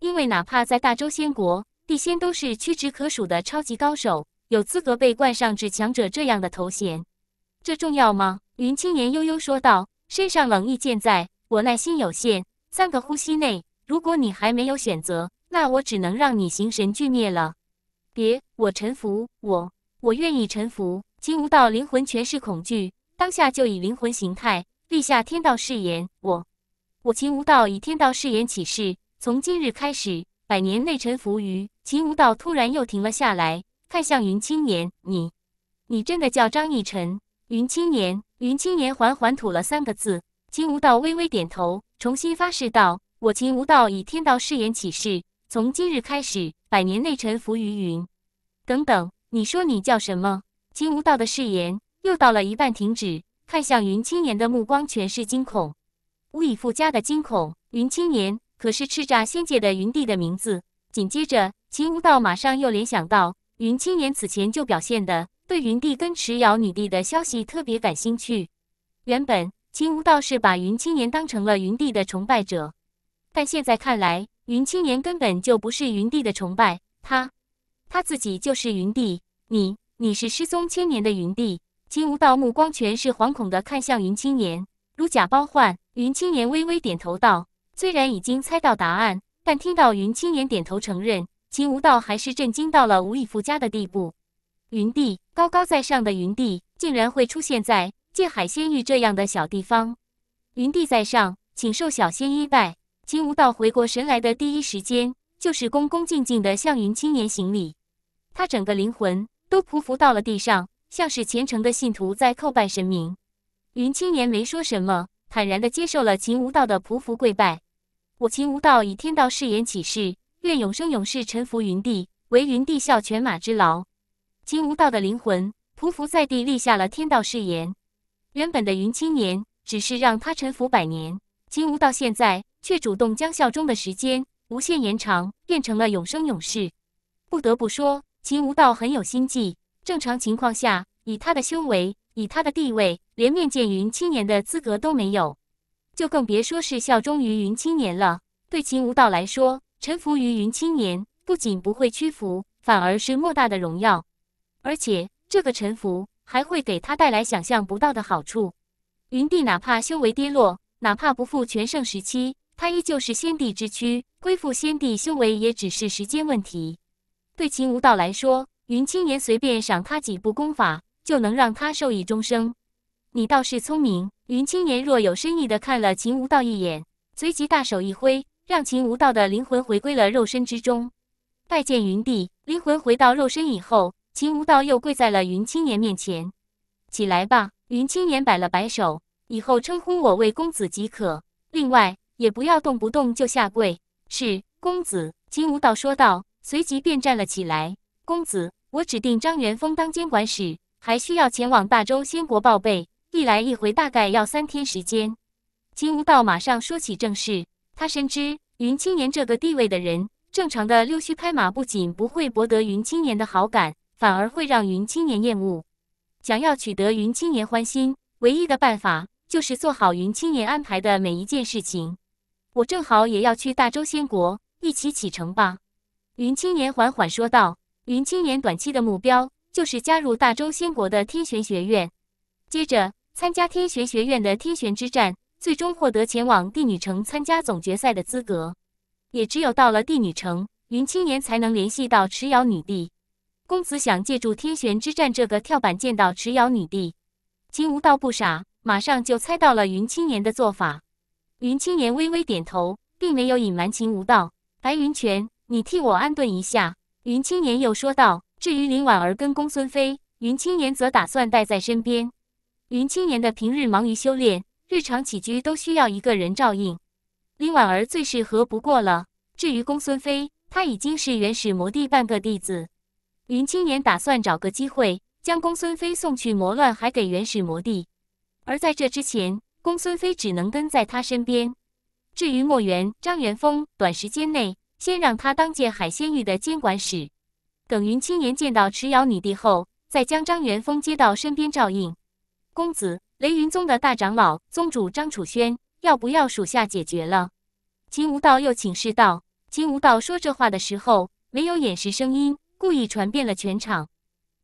因为哪怕在大周仙国，地仙都是屈指可数的超级高手，有资格被冠上“至强者”这样的头衔。这重要吗？云青岩悠悠说道，身上冷意渐在，我耐心有限。三个呼吸内，如果你还没有选择，那我只能让你形神俱灭了。别，我臣服，我，我愿意臣服。秦无道灵魂全是恐惧，当下就以灵魂形态立下天道誓言：我，我秦无道以天道誓言起誓，从今日开始，百年内臣服于秦无道。突然又停了下来，看向云青年：你，你真的叫张逸尘？云青年，云青年缓缓吐了三个字。秦无道微微点头，重新发誓道：“我秦无道以天道誓言起誓，从今日开始，百年内臣服于云……等等，你说你叫什么？”秦无道的誓言又到了一半，停止，看向云青年的目光全是惊恐，无以复加的惊恐。云青年可是叱咤仙界的云帝的名字。紧接着，秦无道马上又联想到云青年此前就表现的对云帝跟池瑶女帝的消息特别感兴趣。原本。秦无道是把云青年当成了云帝的崇拜者，但现在看来，云青年根本就不是云帝的崇拜，他，他自己就是云帝。你，你是失踪千年的云帝。秦无道目光全是惶恐的看向云青年，如假包换。云青年微微点头道：“虽然已经猜到答案，但听到云青年点头承认，秦无道还是震惊到了无以复加的地步。云帝，高高在上的云帝，竟然会出现在……”借海仙域这样的小地方，云帝在上，请受小仙一拜。秦无道回过神来的第一时间，就是恭恭敬敬的向云青年行礼，他整个灵魂都匍匐到了地上，像是虔诚的信徒在叩拜神明。云青年没说什么，坦然的接受了秦无道的匍匐跪拜。我秦无道以天道誓言起誓，愿永生永世臣服云帝，为云帝效犬马之劳。秦无道的灵魂匍匐在地，立下了天道誓言。原本的云青年只是让他臣服百年，秦无道现在却主动将效忠的时间无限延长，变成了永生永世。不得不说，秦无道很有心计。正常情况下，以他的修为，以他的地位，连面见云青年的资格都没有，就更别说是效忠于云青年了。对秦无道来说，臣服于云青年不仅不会屈服，反而是莫大的荣耀。而且，这个臣服。还会给他带来想象不到的好处。云帝哪怕修为跌落，哪怕不复全盛时期，他依旧是先帝之躯，恢复先帝修为也只是时间问题。对秦无道来说，云青年随便赏他几部功法，就能让他受益终生。你倒是聪明。云青年若有深意的看了秦无道一眼，随即大手一挥，让秦无道的灵魂回归了肉身之中。拜见云帝。灵魂回到肉身以后。秦无道又跪在了云青年面前，起来吧。云青年摆了摆手，以后称呼我为公子即可。另外，也不要动不动就下跪。是，公子。秦无道说道，随即便站了起来。公子，我指定张元丰当监管使，还需要前往大周仙国报备，一来一回大概要三天时间。秦无道马上说起正事，他深知云青年这个地位的人，正常的溜须拍马不仅不会博得云青年的好感。反而会让云青年厌恶。想要取得云青年欢心，唯一的办法就是做好云青年安排的每一件事情。我正好也要去大周仙国，一起启程吧。云青年缓缓说道。云青年短期的目标就是加入大周仙国的天玄学院，接着参加天玄学院的天玄之战，最终获得前往帝女城参加总决赛的资格。也只有到了帝女城，云青年才能联系到池瑶女帝。公子想借助天玄之战这个跳板见到持瑶女帝，秦无道不傻，马上就猜到了云青年的做法。云青年微微点头，并没有隐瞒秦无道。白云泉，你替我安顿一下。云青年又说道：“至于林婉儿跟公孙飞，云青年则打算带在身边。云青年的平日忙于修炼，日常起居都需要一个人照应，林婉儿最适合不过了。至于公孙飞，他已经是原始魔帝半个弟子。”云青岩打算找个机会将公孙飞送去魔乱，还给原始魔帝。而在这之前，公孙飞只能跟在他身边。至于墨元、张元峰，短时间内先让他当界海仙域的监管使。等云青岩见到池瑶女帝后，再将张元峰接到身边照应。公子，雷云宗的大长老、宗主张楚轩，要不要属下解决了？秦无道又请示道。秦无道说这话的时候，没有掩饰声音。故意传遍了全场。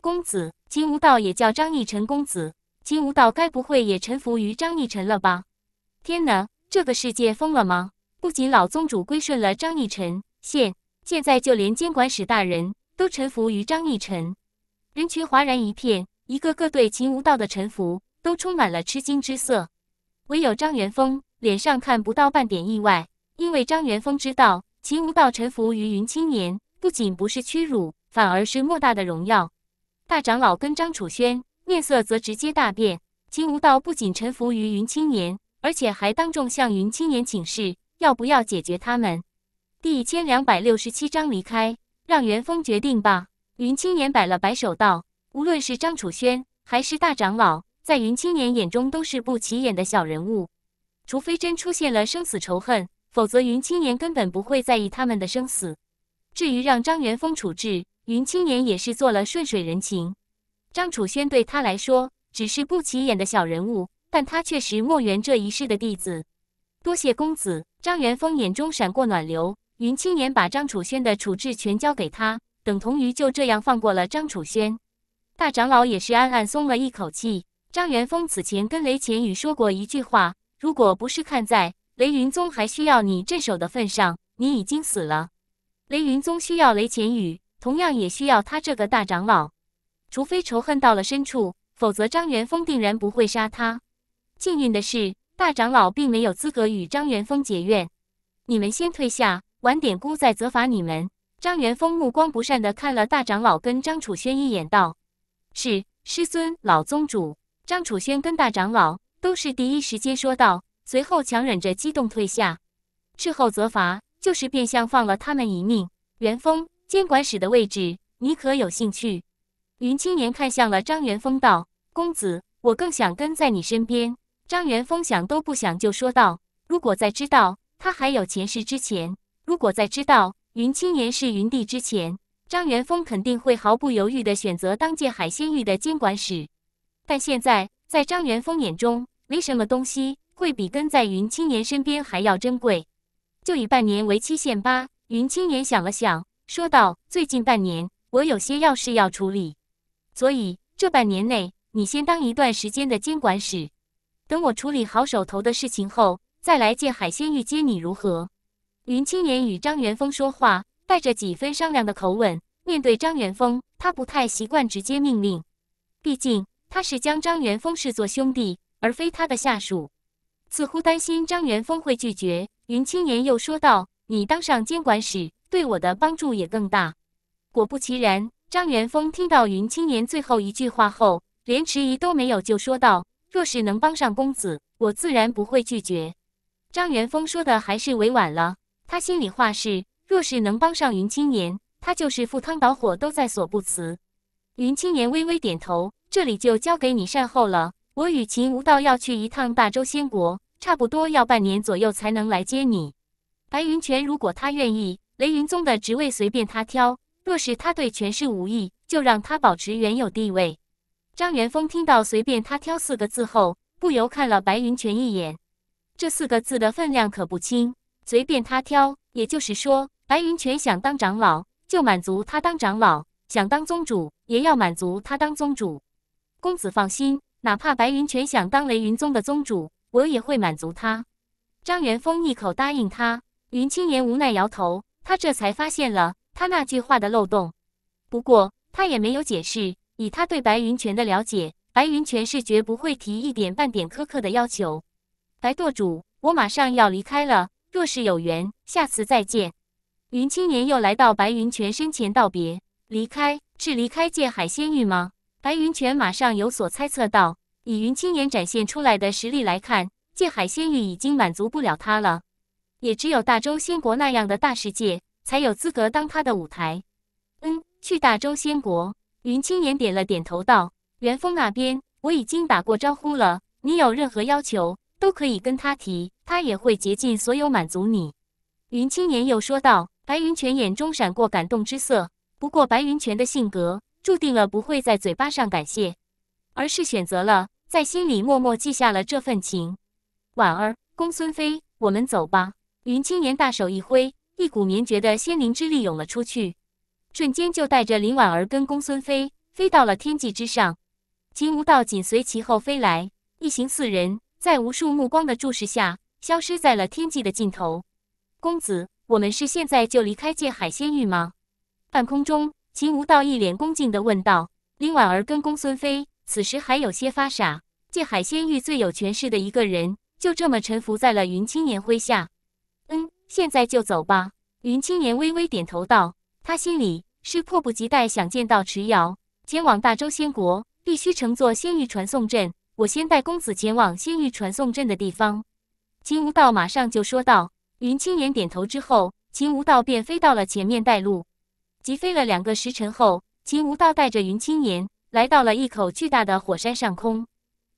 公子秦无道也叫张逸尘，公子秦无道该不会也臣服于张逸尘了吧？天哪，这个世界疯了吗？不仅老宗主归顺了张逸尘，现现在就连监管使大人都臣服于张逸尘。人群哗然一片，一个个对秦无道的臣服都充满了吃惊之色。唯有张元峰脸上看不到半点意外，因为张元峰知道秦无道臣服于云青年，不仅不是屈辱。反而是莫大的荣耀。大长老跟张楚轩面色则直接大变。秦无道不仅臣服于云青年，而且还当众向云青年请示要不要解决他们。第一千两百六十七章离开，让元丰决定吧。云青年摆了摆手道：“无论是张楚轩还是大长老，在云青年眼中都是不起眼的小人物。除非真出现了生死仇恨，否则云青年根本不会在意他们的生死。至于让张元丰处置。”云青年也是做了顺水人情，张楚轩对他来说只是不起眼的小人物，但他却是墨渊这一世的弟子。多谢公子，张元丰眼中闪过暖流。云青年把张楚轩的处置权交给他，等同于就这样放过了张楚轩。大长老也是暗暗松了一口气。张元丰此前跟雷乾宇说过一句话：如果不是看在雷云宗还需要你镇守的份上，你已经死了。雷云宗需要雷乾宇。同样也需要他这个大长老，除非仇恨到了深处，否则张元峰定然不会杀他。幸运的是，大长老并没有资格与张元峰结怨。你们先退下，晚点姑再责罚你们。张元峰目光不善地看了大长老跟张楚轩一眼，道：“是师尊，老宗主。”张楚轩跟大长老都是第一时间说道，随后强忍着激动退下。事后责罚，就是变相放了他们一命。元丰。监管使的位置，你可有兴趣？云青年看向了张元峰，道：“公子，我更想跟在你身边。”张元峰想都不想就说道：“如果在知道他还有前世之前，如果在知道云青年是云帝之前，张元峰肯定会毫不犹豫地选择当届海仙域的监管使。但现在，在张元峰眼中，没什么东西会比跟在云青年身边还要珍贵。就以半年为期限吧。”云青年想了想。说道：“最近半年，我有些要事要处理，所以这半年内，你先当一段时间的监管使。等我处理好手头的事情后，再来见海鲜玉接你，如何？”云青年与张元峰说话带着几分商量的口吻。面对张元峰，他不太习惯直接命令，毕竟他是将张元峰视作兄弟，而非他的下属。似乎担心张元峰会拒绝，云青年又说道：“你当上监管使。”对我的帮助也更大。果不其然，张元峰听到云青年最后一句话后，连迟疑都没有，就说道：“若是能帮上公子，我自然不会拒绝。”张元峰说的还是委婉了，他心里话是：若是能帮上云青年，他就是赴汤蹈火都在所不辞。云青年微微点头：“这里就交给你善后了。我与秦无道要去一趟大周仙国，差不多要半年左右才能来接你。白云泉，如果他愿意。”雷云宗的职位随便他挑，若是他对权势无益，就让他保持原有地位。张元丰听到“随便他挑”四个字后，不由看了白云泉一眼。这四个字的分量可不轻，“随便他挑”，也就是说，白云泉想当长老就满足他当长老，想当宗主也要满足他当宗主。公子放心，哪怕白云泉想当雷云宗的宗主，我也会满足他。张元丰一口答应他。云青言无奈摇头。他这才发现了他那句话的漏洞，不过他也没有解释。以他对白云泉的了解，白云泉是绝不会提一点半点苛刻的要求。白舵主，我马上要离开了，若是有缘，下次再见。云青年又来到白云泉身前道别，离开是离开界海仙域吗？白云泉马上有所猜测道：以云青年展现出来的实力来看，界海仙域已经满足不了他了。也只有大周仙国那样的大世界，才有资格当他的舞台。嗯，去大周仙国。云青岩点了点头，道：“元丰那边我已经打过招呼了，你有任何要求都可以跟他提，他也会竭尽所有满足你。”云青岩又说道。白云泉眼中闪过感动之色，不过白云泉的性格注定了不会在嘴巴上感谢，而是选择了在心里默默记下了这份情。婉儿，公孙飞，我们走吧。云青岩大手一挥，一股绵绝的仙灵之力涌了出去，瞬间就带着林婉儿跟公孙飞飞到了天际之上。秦无道紧随其后飞来，一行四人在无数目光的注视下，消失在了天际的尽头。公子，我们是现在就离开界海仙域吗？半空中，秦无道一脸恭敬地问道。林婉儿跟公孙飞此时还有些发傻，界海仙域最有权势的一个人，就这么臣服在了云青年麾下。现在就走吧。云青年微微点头道：“他心里是迫不及待想见到迟瑶。前往大周仙国必须乘坐仙域传送阵，我先带公子前往仙域传送阵的地方。”秦无道马上就说道。云青年点头之后，秦无道便飞到了前面带路。疾飞了两个时辰后，秦无道带着云青年来到了一口巨大的火山上空。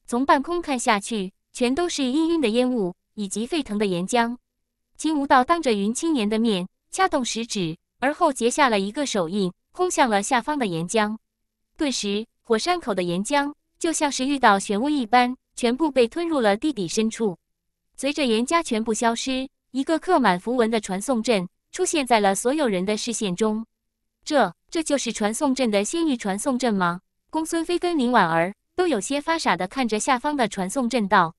从半空看下去，全都是氤氲的烟雾以及沸腾的岩浆。金无道当着云青年的面掐动食指，而后结下了一个手印，轰向了下方的岩浆。顿时，火山口的岩浆就像是遇到漩涡一般，全部被吞入了地底深处。随着岩浆全部消失，一个刻满符文的传送阵出现在了所有人的视线中。这，这就是传送阵的仙域传送阵吗？公孙飞跟林婉儿都有些发傻的看着下方的传送阵道：“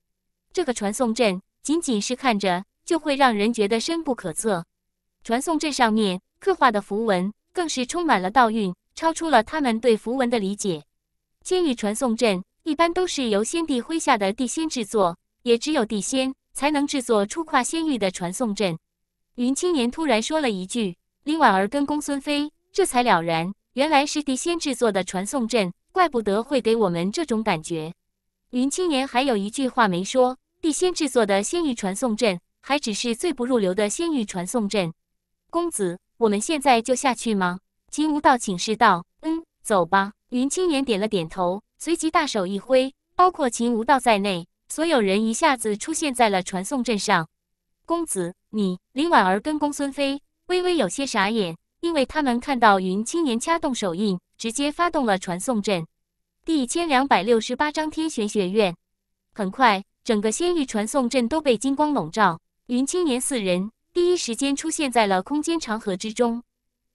这个传送阵仅仅是看着。”就会让人觉得深不可测，传送阵上面刻画的符文更是充满了道韵，超出了他们对符文的理解。监域传送阵一般都是由先帝麾下的地仙制作，也只有地仙才能制作出跨仙域的传送阵。云青年突然说了一句，林婉儿跟公孙飞这才了然，原来是地仙制作的传送阵，怪不得会给我们这种感觉。云青年还有一句话没说，地仙制作的仙域传送阵。还只是最不入流的仙域传送阵，公子，我们现在就下去吗？秦无道请示道：“嗯，走吧。”云青言点了点头，随即大手一挥，包括秦无道在内，所有人一下子出现在了传送阵上。公子，你、林婉儿跟公孙飞微微有些傻眼，因为他们看到云青岩掐动手印，直接发动了传送阵。第一千两百六十八章天玄学院。很快，整个仙域传送阵都被金光笼罩。云青年四人第一时间出现在了空间长河之中，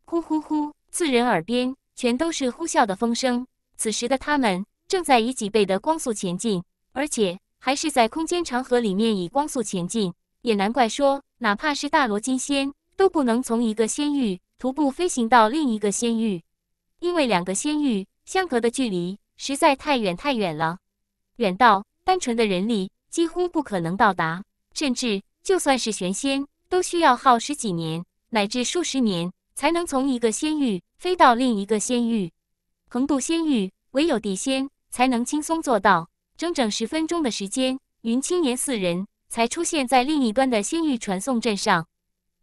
呼呼呼！四人耳边全都是呼啸的风声。此时的他们正在以几倍的光速前进，而且还是在空间长河里面以光速前进。也难怪说，哪怕是大罗金仙，都不能从一个仙域徒步飞行到另一个仙域，因为两个仙域相隔的距离实在太远太远了，远到单纯的人力几乎不可能到达，甚至。就算是玄仙，都需要耗十几年乃至数十年，才能从一个仙域飞到另一个仙域。横渡仙域，唯有地仙才能轻松做到。整整十分钟的时间，云青岩四人才出现在另一端的仙域传送阵上。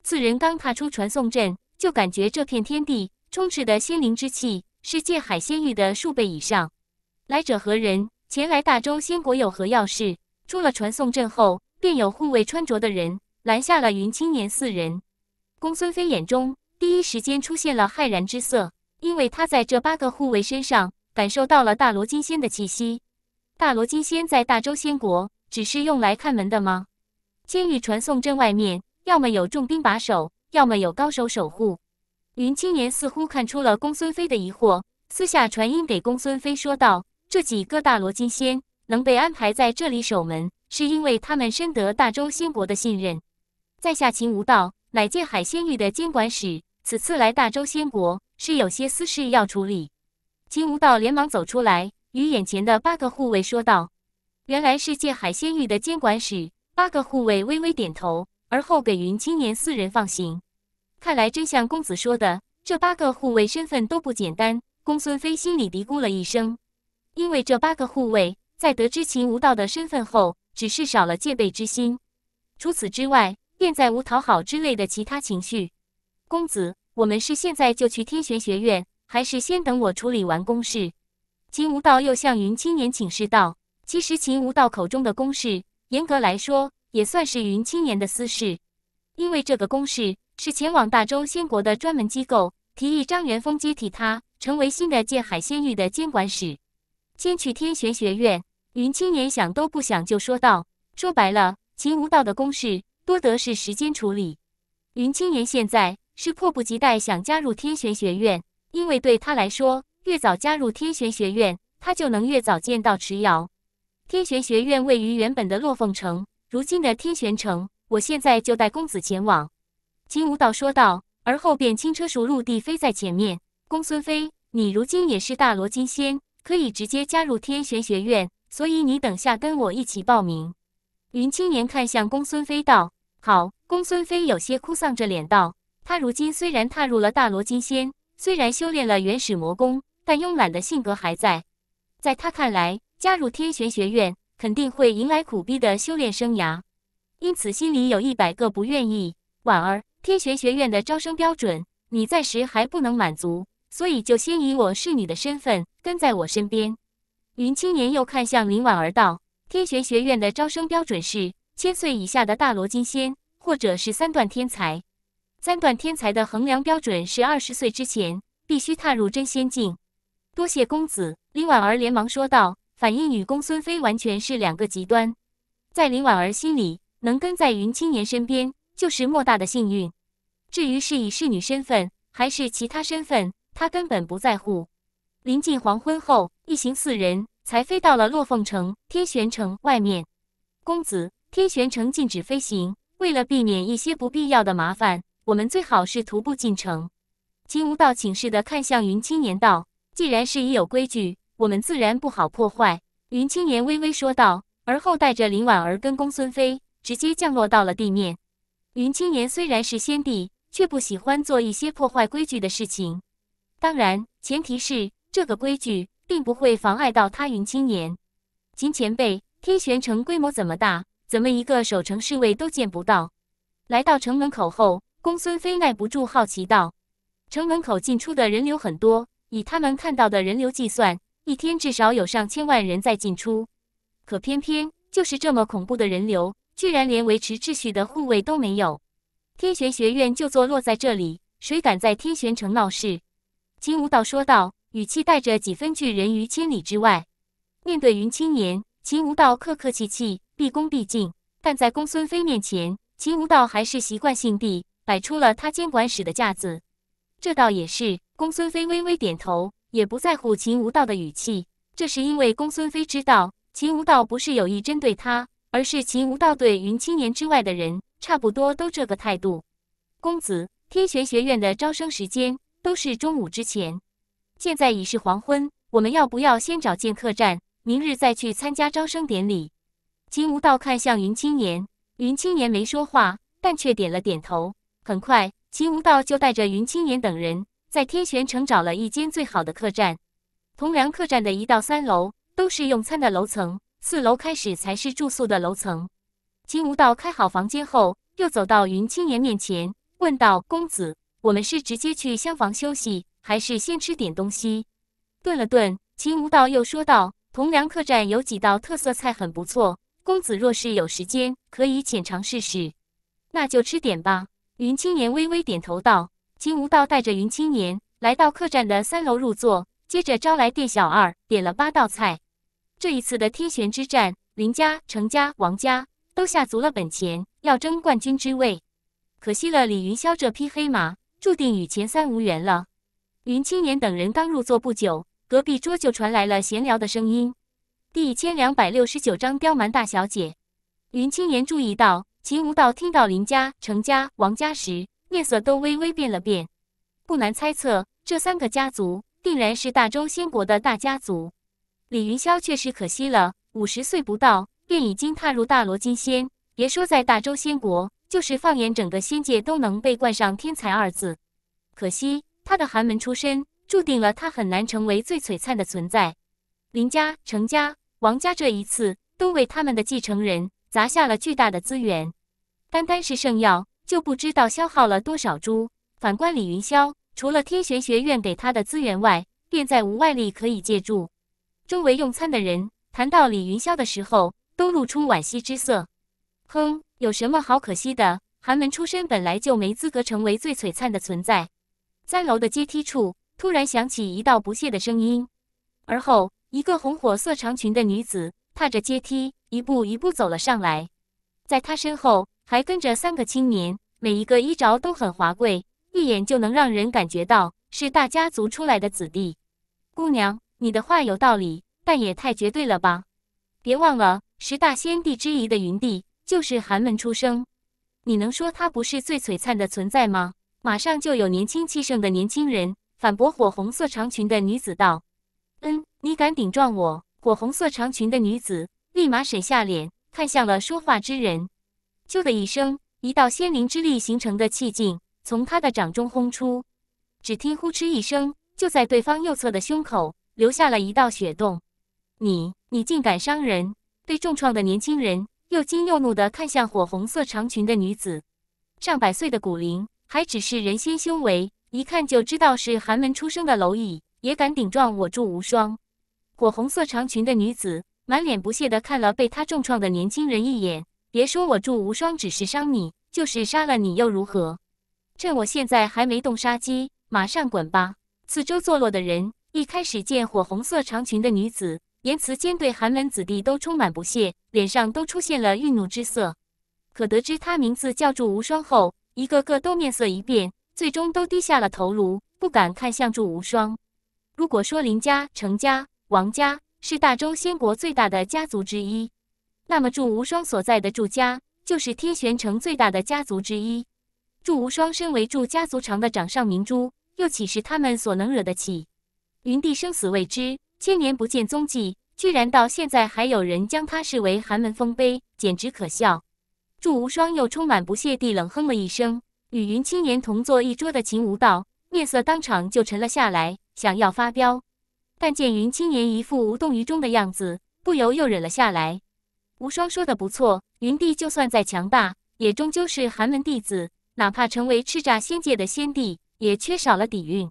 四人刚踏出传送阵，就感觉这片天地充斥的仙灵之气是界海仙域的数倍以上。来者何人？前来大周仙国有何要事？出了传送阵后。便有护卫穿着的人拦下了云青年四人。公孙飞眼中第一时间出现了骇然之色，因为他在这八个护卫身上感受到了大罗金仙的气息。大罗金仙在大周仙国只是用来看门的吗？监狱传送阵外面，要么有重兵把守，要么有高手守护。云青年似乎看出了公孙飞的疑惑，私下传音给公孙飞说道：“这几个大罗金仙能被安排在这里守门？”是因为他们深得大周仙国的信任。在下秦无道，乃界海仙域的监管使，此次来大周仙国是有些私事要处理。秦无道连忙走出来，与眼前的八个护卫说道：“原来是界海仙域的监管使。”八个护卫微微点头，而后给云青年四人放行。看来真像公子说的，这八个护卫身份都不简单。公孙飞心里嘀咕了一声，因为这八个护卫在得知秦无道的身份后。只是少了戒备之心，除此之外，便再无讨好之类的其他情绪。公子，我们是现在就去天玄学院，还是先等我处理完公事？秦无道又向云青年请示道。其实，秦无道口中的公事，严格来说，也算是云青年的私事，因为这个公事是前往大周仙国的专门机构提议张元峰接替他，成为新的界海仙域的监管使，先去天玄学院。云青年想都不想就说道：“说白了，秦无道的公事多得是时间处理。云青年现在是迫不及待想加入天玄学院，因为对他来说，越早加入天玄学院，他就能越早见到迟瑶。天玄学院位于原本的落凤城，如今的天玄城。我现在就带公子前往。”秦无道说道，而后便轻车熟路地飞在前面。公孙飞，你如今也是大罗金仙，可以直接加入天玄学院。所以你等下跟我一起报名。云青年看向公孙飞道：“好。”公孙飞有些哭丧着脸道：“他如今虽然踏入了大罗金仙，虽然修炼了原始魔功，但慵懒的性格还在。在他看来，加入天玄学院肯定会迎来苦逼的修炼生涯，因此心里有一百个不愿意。”婉儿，天玄学院的招生标准你暂时还不能满足，所以就先以我侍女的身份跟在我身边。云青年又看向林婉儿道：“天玄学院的招生标准是千岁以下的大罗金仙，或者是三段天才。三段天才的衡量标准是二十岁之前必须踏入真仙境。”多谢公子，林婉儿连忙说道，反应与公孙飞完全是两个极端。在林婉儿心里，能跟在云青年身边就是莫大的幸运。至于是以侍女身份还是其他身份，她根本不在乎。临近黄昏后，一行四人才飞到了落凤城天玄城外面。公子，天玄城禁止飞行，为了避免一些不必要的麻烦，我们最好是徒步进城。秦无道请示的看向云青年道：“既然是已有规矩，我们自然不好破坏。”云青年微微说道，而后带着林婉儿跟公孙飞直接降落到了地面。云青年虽然是先帝，却不喜欢做一些破坏规矩的事情，当然，前提是。这个规矩并不会妨碍到他云青年，秦前辈，天玄城规模怎么大，怎么一个守城侍卫都见不到？来到城门口后，公孙飞耐不住好奇道：“城门口进出的人流很多，以他们看到的人流计算，一天至少有上千万人在进出。可偏偏就是这么恐怖的人流，居然连维持秩序的护卫都没有。天玄学院就坐落在这里，谁敢在天玄城闹事？”秦无道说道。语气带着几分拒人于千里之外。面对云青言，秦无道客客气气，毕恭毕敬；但在公孙飞面前，秦无道还是习惯性地摆出了他监管使的架子。这倒也是，公孙飞微微点头，也不在乎秦无道的语气。这是因为公孙飞知道，秦无道不是有意针对他，而是秦无道对云青年之外的人，差不多都这个态度。公子，天玄学院的招生时间都是中午之前。现在已是黄昏，我们要不要先找间客栈，明日再去参加招生典礼？秦无道看向云青岩，云青岩没说话，但却点了点头。很快，秦无道就带着云青岩等人在天玄城找了一间最好的客栈。同梁客栈的一到三楼都是用餐的楼层，四楼开始才是住宿的楼层。秦无道开好房间后，又走到云青岩面前，问道：“公子，我们是直接去厢房休息？”还是先吃点东西。顿了顿，秦无道又说道：“铜梁客栈有几道特色菜很不错，公子若是有时间，可以浅尝试试。”“那就吃点吧。”云青年微微点头道。秦无道带着云青年来到客栈的三楼入座，接着招来店小二，点了八道菜。这一次的天玄之战，林家、程家、王家都下足了本钱，要争冠军之位。可惜了，李云霄这匹黑马，注定与前三无缘了。云青年等人刚入座不久，隔壁桌就传来了闲聊的声音。第一千两百六十九章刁蛮大小姐。云青年注意到，秦无道听到林家、程家、王家时，面色都微微变了变。不难猜测，这三个家族定然是大周仙国的大家族。李云霄确实可惜了，五十岁不到便已经踏入大罗金仙，别说在大周仙国，就是放眼整个仙界，都能被冠上天才二字。可惜。他的寒门出身，注定了他很难成为最璀璨的存在。林家、程家、王家这一次都为他们的继承人砸下了巨大的资源，单单是圣药就不知道消耗了多少株。反观李云霄，除了天玄学院给他的资源外，便再无外力可以借助。周围用餐的人谈到李云霄的时候，都露出惋惜之色。哼，有什么好可惜的？寒门出身本来就没资格成为最璀璨的存在。三楼的阶梯处突然响起一道不屑的声音，而后一个红火色长裙的女子踏着阶梯一步一步走了上来，在她身后还跟着三个青年，每一个衣着都很华贵，一眼就能让人感觉到是大家族出来的子弟。姑娘，你的话有道理，但也太绝对了吧？别忘了十大仙帝之一的云帝就是寒门出生，你能说他不是最璀璨的存在吗？马上就有年轻气盛的年轻人反驳火红色长裙的女子道：“嗯，你敢顶撞我？”火红色长裙的女子立马沈下脸，看向了说话之人。咻的一声，一道仙灵之力形成的气劲从她的掌中轰出。只听呼哧一声，就在对方右侧的胸口留下了一道血洞。你，你竟敢伤人！被重创的年轻人又惊又怒的看向火红色长裙的女子，上百岁的古灵。还只是人仙修为，一看就知道是寒门出生的蝼蚁，也敢顶撞我祝无双？火红色长裙的女子满脸不屑地看了被他重创的年轻人一眼。别说我祝无双只是伤你，就是杀了你又如何？趁我现在还没动杀机，马上滚吧！四周坐落的人一开始见火红色长裙的女子，言辞间对寒门子弟都充满不屑，脸上都出现了愠怒之色。可得知她名字叫祝无双后，一个个都面色一变，最终都低下了头颅，不敢看向祝无双。如果说林家、程家、王家是大周仙国最大的家族之一，那么祝无双所在的祝家就是天玄城最大的家族之一。祝无双身为祝家族长的掌上明珠，又岂是他们所能惹得起？云帝生死未知，千年不见踪迹，居然到现在还有人将他视为寒门丰碑，简直可笑。祝无双又充满不屑地冷哼了一声。与云青年同坐一桌的秦无道面色当场就沉了下来，想要发飙，但见云青年一副无动于衷的样子，不由又忍了下来。无双说的不错，云帝就算再强大，也终究是寒门弟子，哪怕成为叱咤仙界的先帝，也缺少了底蕴。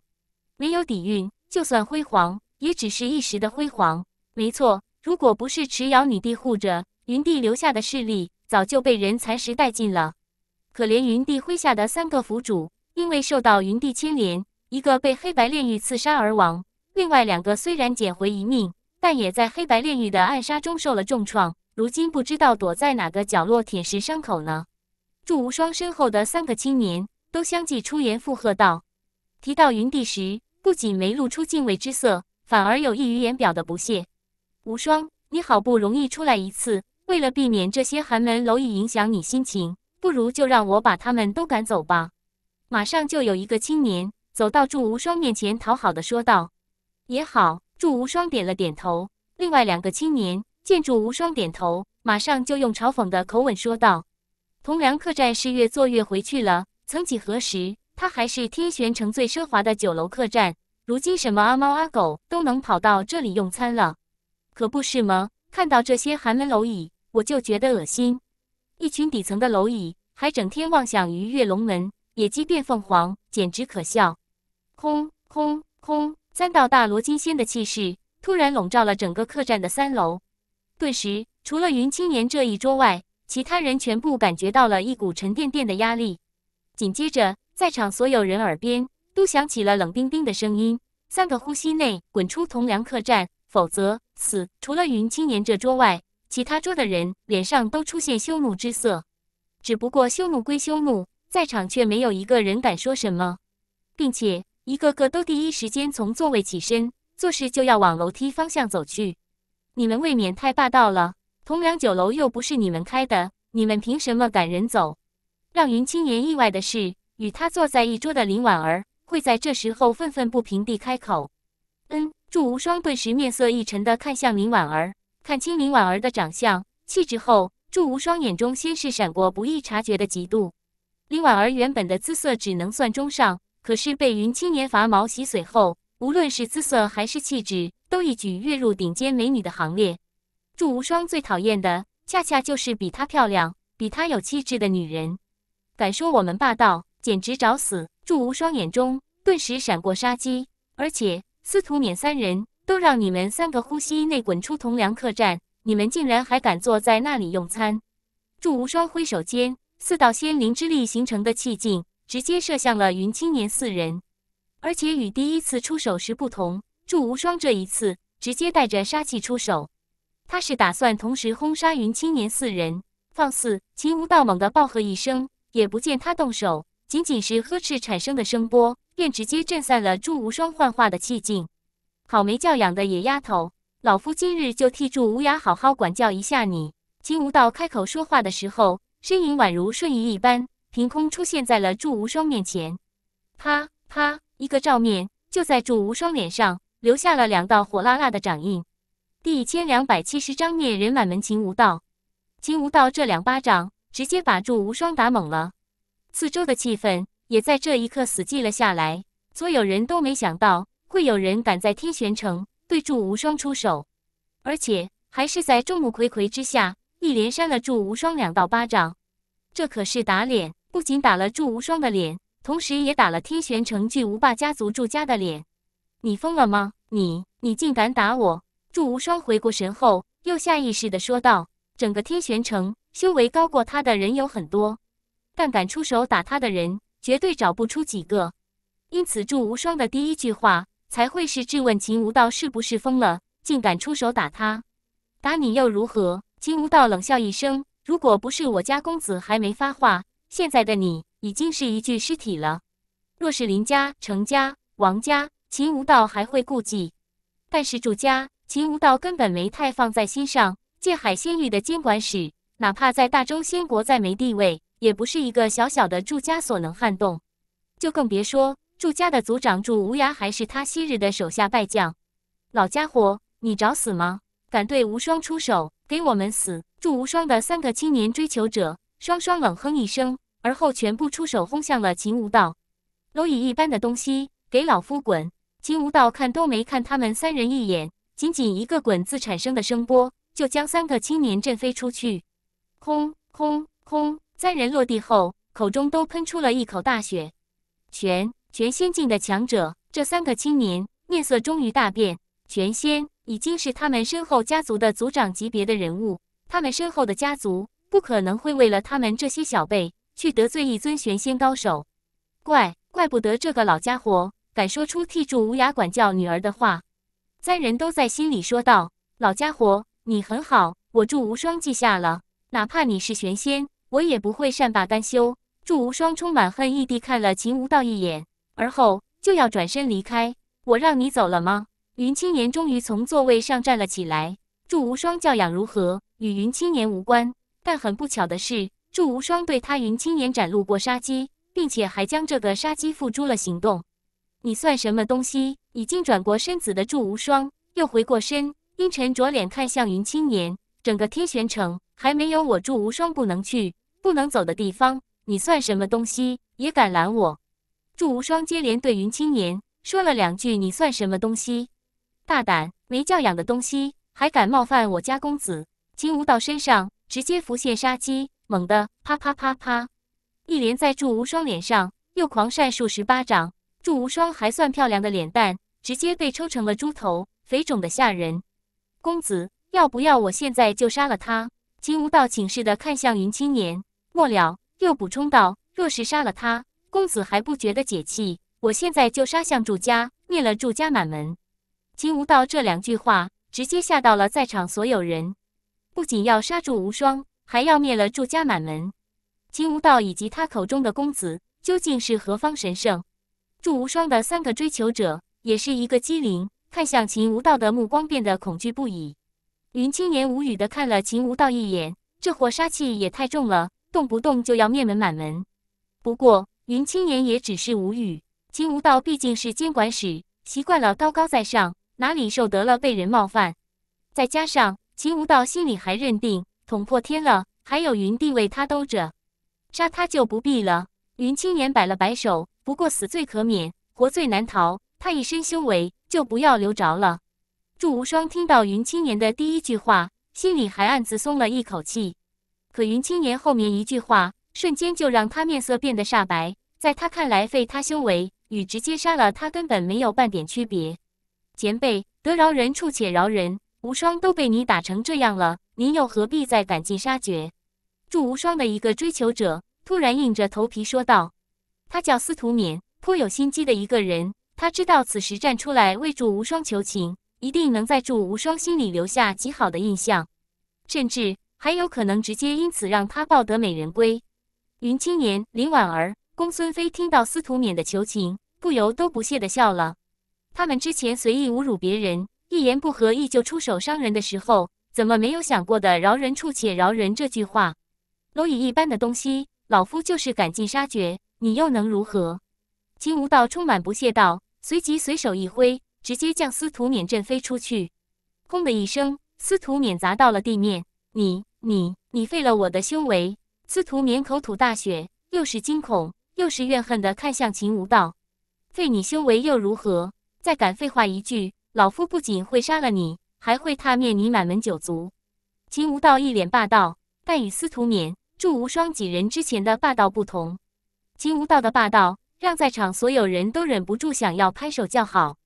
没有底蕴，就算辉煌，也只是一时的辉煌。没错，如果不是池瑶女帝护着云帝留下的势力，早就被人蚕食殆尽了。可怜云帝麾下的三个府主，因为受到云帝牵连，一个被黑白炼狱刺杀而亡，另外两个虽然捡回一命，但也在黑白炼狱的暗杀中受了重创，如今不知道躲在哪个角落舔舐伤口呢。祝无双身后的三个青年都相继出言附和道：“提到云帝时，不仅没露出敬畏之色，反而有溢于言表的不屑。无双，你好不容易出来一次。”为了避免这些寒门蝼蚁影响你心情，不如就让我把他们都赶走吧。马上就有一个青年走到祝无双面前，讨好的说道：“也好。”祝无双点了点头。另外两个青年见祝无双点头，马上就用嘲讽的口吻说道：“同梁客栈是越做越回去了。曾几何时，它还是天玄城最奢华的酒楼客栈，如今什么阿猫阿狗都能跑到这里用餐了，可不是吗？”看到这些寒门蝼蚁。我就觉得恶心，一群底层的蝼蚁，还整天妄想鱼跃龙门、野鸡变凤凰，简直可笑！空空空，三道大罗金仙的气势突然笼罩了整个客栈的三楼，顿时除了云青年这一桌外，其他人全部感觉到了一股沉甸甸的压力。紧接着，在场所有人耳边都响起了冷冰冰的声音：“三个呼吸内，滚出同梁客栈，否则死！”除了云青年这桌外。其他桌的人脸上都出现羞怒之色，只不过羞怒归羞怒，在场却没有一个人敢说什么，并且一个个都第一时间从座位起身，做事就要往楼梯方向走去。你们未免太霸道了！同梁酒楼又不是你们开的，你们凭什么赶人走？让云青言意外的是，与他坐在一桌的林婉儿会在这时候愤愤不平地开口：“嗯。”祝无双顿时面色一沉地看向林婉儿。看清林婉儿的长相气质后，祝无双眼中先是闪过不易察觉的嫉妒。林婉儿原本的姿色只能算中上，可是被云青年拔毛洗髓后，无论是姿色还是气质，都一举跃入顶尖美女的行列。祝无双最讨厌的，恰恰就是比她漂亮、比她有气质的女人。敢说我们霸道，简直找死！祝无双眼中顿时闪过杀机，而且司徒勉三人。都让你们三个呼吸内滚出同梁客栈！你们竟然还敢坐在那里用餐！祝无双挥手间，四道仙灵之力形成的气劲直接射向了云青年四人，而且与第一次出手时不同，祝无双这一次直接带着杀气出手，他是打算同时轰杀云青年四人。放肆！秦无道猛地暴喝一声，也不见他动手，仅仅是呵斥产生的声波，便直接震散了祝无双幻化的气劲。好没教养的野丫头！老夫今日就替祝无涯好好管教一下你。秦无道开口说话的时候，身影宛如瞬移一般，凭空出现在了祝无双面前。啪啪！一个照面，就在祝无双脸上留下了两道火辣辣的掌印。第一千两百七十章灭人满门。秦无道，秦无道这两巴掌直接把祝无双打懵了。四周的气氛也在这一刻死寂了下来，所有人都没想到。会有人敢在天玄城对祝无双出手，而且还是在众目睽睽之下，一连扇了祝无双两道巴掌。这可是打脸，不仅打了祝无双的脸，同时也打了天玄城巨无霸家族祝家的脸。你疯了吗？你你竟敢打我！祝无双回过神后，又下意识地说道：“整个天玄城，修为高过他的人有很多，但敢出手打他的人，绝对找不出几个。因此，祝无双的第一句话。”才会是质问秦无道是不是疯了，竟敢出手打他？打你又如何？秦无道冷笑一声：“如果不是我家公子还没发话，现在的你已经是一具尸体了。若是林家、程家、王家，秦无道还会顾忌；但是祝家，秦无道根本没太放在心上。界海仙域的监管使，哪怕在大周仙国再没地位，也不是一个小小的祝家所能撼动，就更别说。”祝家的族长祝无涯还是他昔日的手下败将，老家伙，你找死吗？敢对无双出手，给我们死！祝无双的三个青年追求者双双冷哼一声，而后全部出手轰向了秦无道。蝼蚁一般的东西，给老夫滚！秦无道看都没看他们三人一眼，仅仅一个滚字产生的声波，就将三个青年震飞出去。轰轰轰！三人落地后，口中都喷出了一口大血。全。玄仙境的强者，这三个青年面色终于大变。玄仙已经是他们身后家族的族长级别的人物，他们身后的家族不可能会为了他们这些小辈去得罪一尊玄仙高手。怪，怪不得这个老家伙敢说出替祝无涯管教女儿的话。三人都在心里说道：“老家伙，你很好，我祝无双记下了。哪怕你是玄仙，我也不会善罢甘休。”祝无双充满恨意地看了秦无道一眼。而后就要转身离开，我让你走了吗？云青年终于从座位上站了起来。祝无双教养如何与云青年无关，但很不巧的是，祝无双对他云青年展露过杀机，并且还将这个杀机付诸了行动。你算什么东西？已经转过身子的祝无双又回过身，阴沉着脸看向云青年。整个天玄城还没有我祝无双不能去、不能走的地方，你算什么东西，也敢拦我？祝无双接连对云青年说了两句：“你算什么东西？大胆，没教养的东西，还敢冒犯我家公子！”秦无道身上直接浮现杀机，猛地啪啪啪啪，一连在祝无双脸上又狂扇数十巴掌。祝无双还算漂亮的脸蛋，直接被抽成了猪头，肥肿的吓人。公子，要不要我现在就杀了他？秦无道请示的看向云青年，末了又补充道：“若是杀了他……”公子还不觉得解气？我现在就杀向祝家，灭了祝家满门。秦无道这两句话直接吓到了在场所有人，不仅要杀祝无双，还要灭了祝家满门。秦无道以及他口中的公子究竟是何方神圣？祝无双的三个追求者也是一个机灵，看向秦无道的目光变得恐惧不已。云青年无语的看了秦无道一眼，这货杀气也太重了，动不动就要灭门满门。不过。云青言也只是无语。秦无道毕竟是监管使，习惯了高高在上，哪里受得了被人冒犯？再加上秦无道心里还认定捅破天了，还有云帝为他兜着，杀他就不必了。云青言摆了摆手，不过死罪可免，活罪难逃。他一身修为就不要留着了。祝无双听到云青言的第一句话，心里还暗自松了一口气，可云青言后面一句话，瞬间就让他面色变得煞白。在他看来，废他修为与直接杀了他根本没有半点区别。前辈，得饶人处且饶人，无双都被你打成这样了，您又何必再赶尽杀绝？祝无双的一个追求者突然硬着头皮说道：“他叫司徒敏，颇有心机的一个人。他知道此时站出来为祝无双求情，一定能在祝无双心里留下极好的印象，甚至还有可能直接因此让他抱得美人归。”云青年、林婉儿。公孙飞听到司徒勉的求情，不由都不屑的笑了。他们之前随意侮辱别人，一言不合意就出手伤人的时候，怎么没有想过的“饶人处且饶人”这句话？蝼蚁一般的东西，老夫就是赶尽杀绝，你又能如何？金无道充满不屑道，随即随手一挥，直接将司徒勉震飞出去。轰的一声，司徒勉砸到了地面。你你你废了我的修为！司徒勉口吐大血，又是惊恐。又是怨恨的看向秦无道，废你修为又如何？再敢废话一句，老夫不仅会杀了你，还会踏灭你满门九族。秦无道一脸霸道，但与司徒勉、祝无双几人之前的霸道不同，秦无道的霸道让在场所有人都忍不住想要拍手叫好。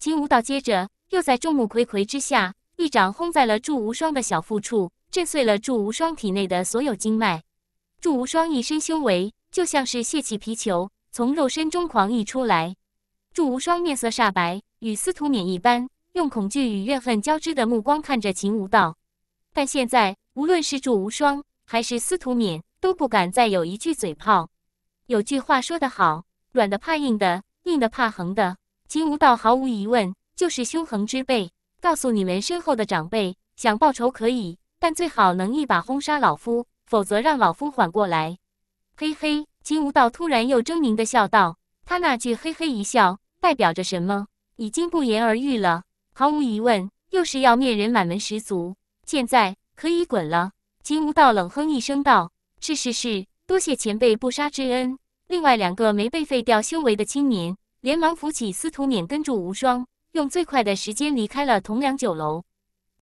秦无道接着又在众目睽睽之下一掌轰在了祝无双的小腹处，震碎了祝无双体内的所有经脉。祝无双一身修为。就像是泄气皮球从肉身中狂溢出来，祝无双面色煞白，与司徒勉一般，用恐惧与怨恨交织的目光看着秦无道。但现在，无论是祝无双还是司徒勉，都不敢再有一句嘴炮。有句话说得好，软的怕硬的，硬的怕横的。秦无道毫无疑问就是凶横之辈。告诉你们身后的长辈，想报仇可以，但最好能一把轰杀老夫，否则让老夫缓过来。嘿嘿，金无道突然又狰狞的笑道，他那句嘿嘿一笑代表着什么，已经不言而喻了。毫无疑问，又是要灭人满门十族。现在可以滚了。金无道冷哼一声道：“是是是，多谢前辈不杀之恩。”另外两个没被废掉修为的青年连忙扶起司徒勉跟住无双，用最快的时间离开了铜梁酒楼。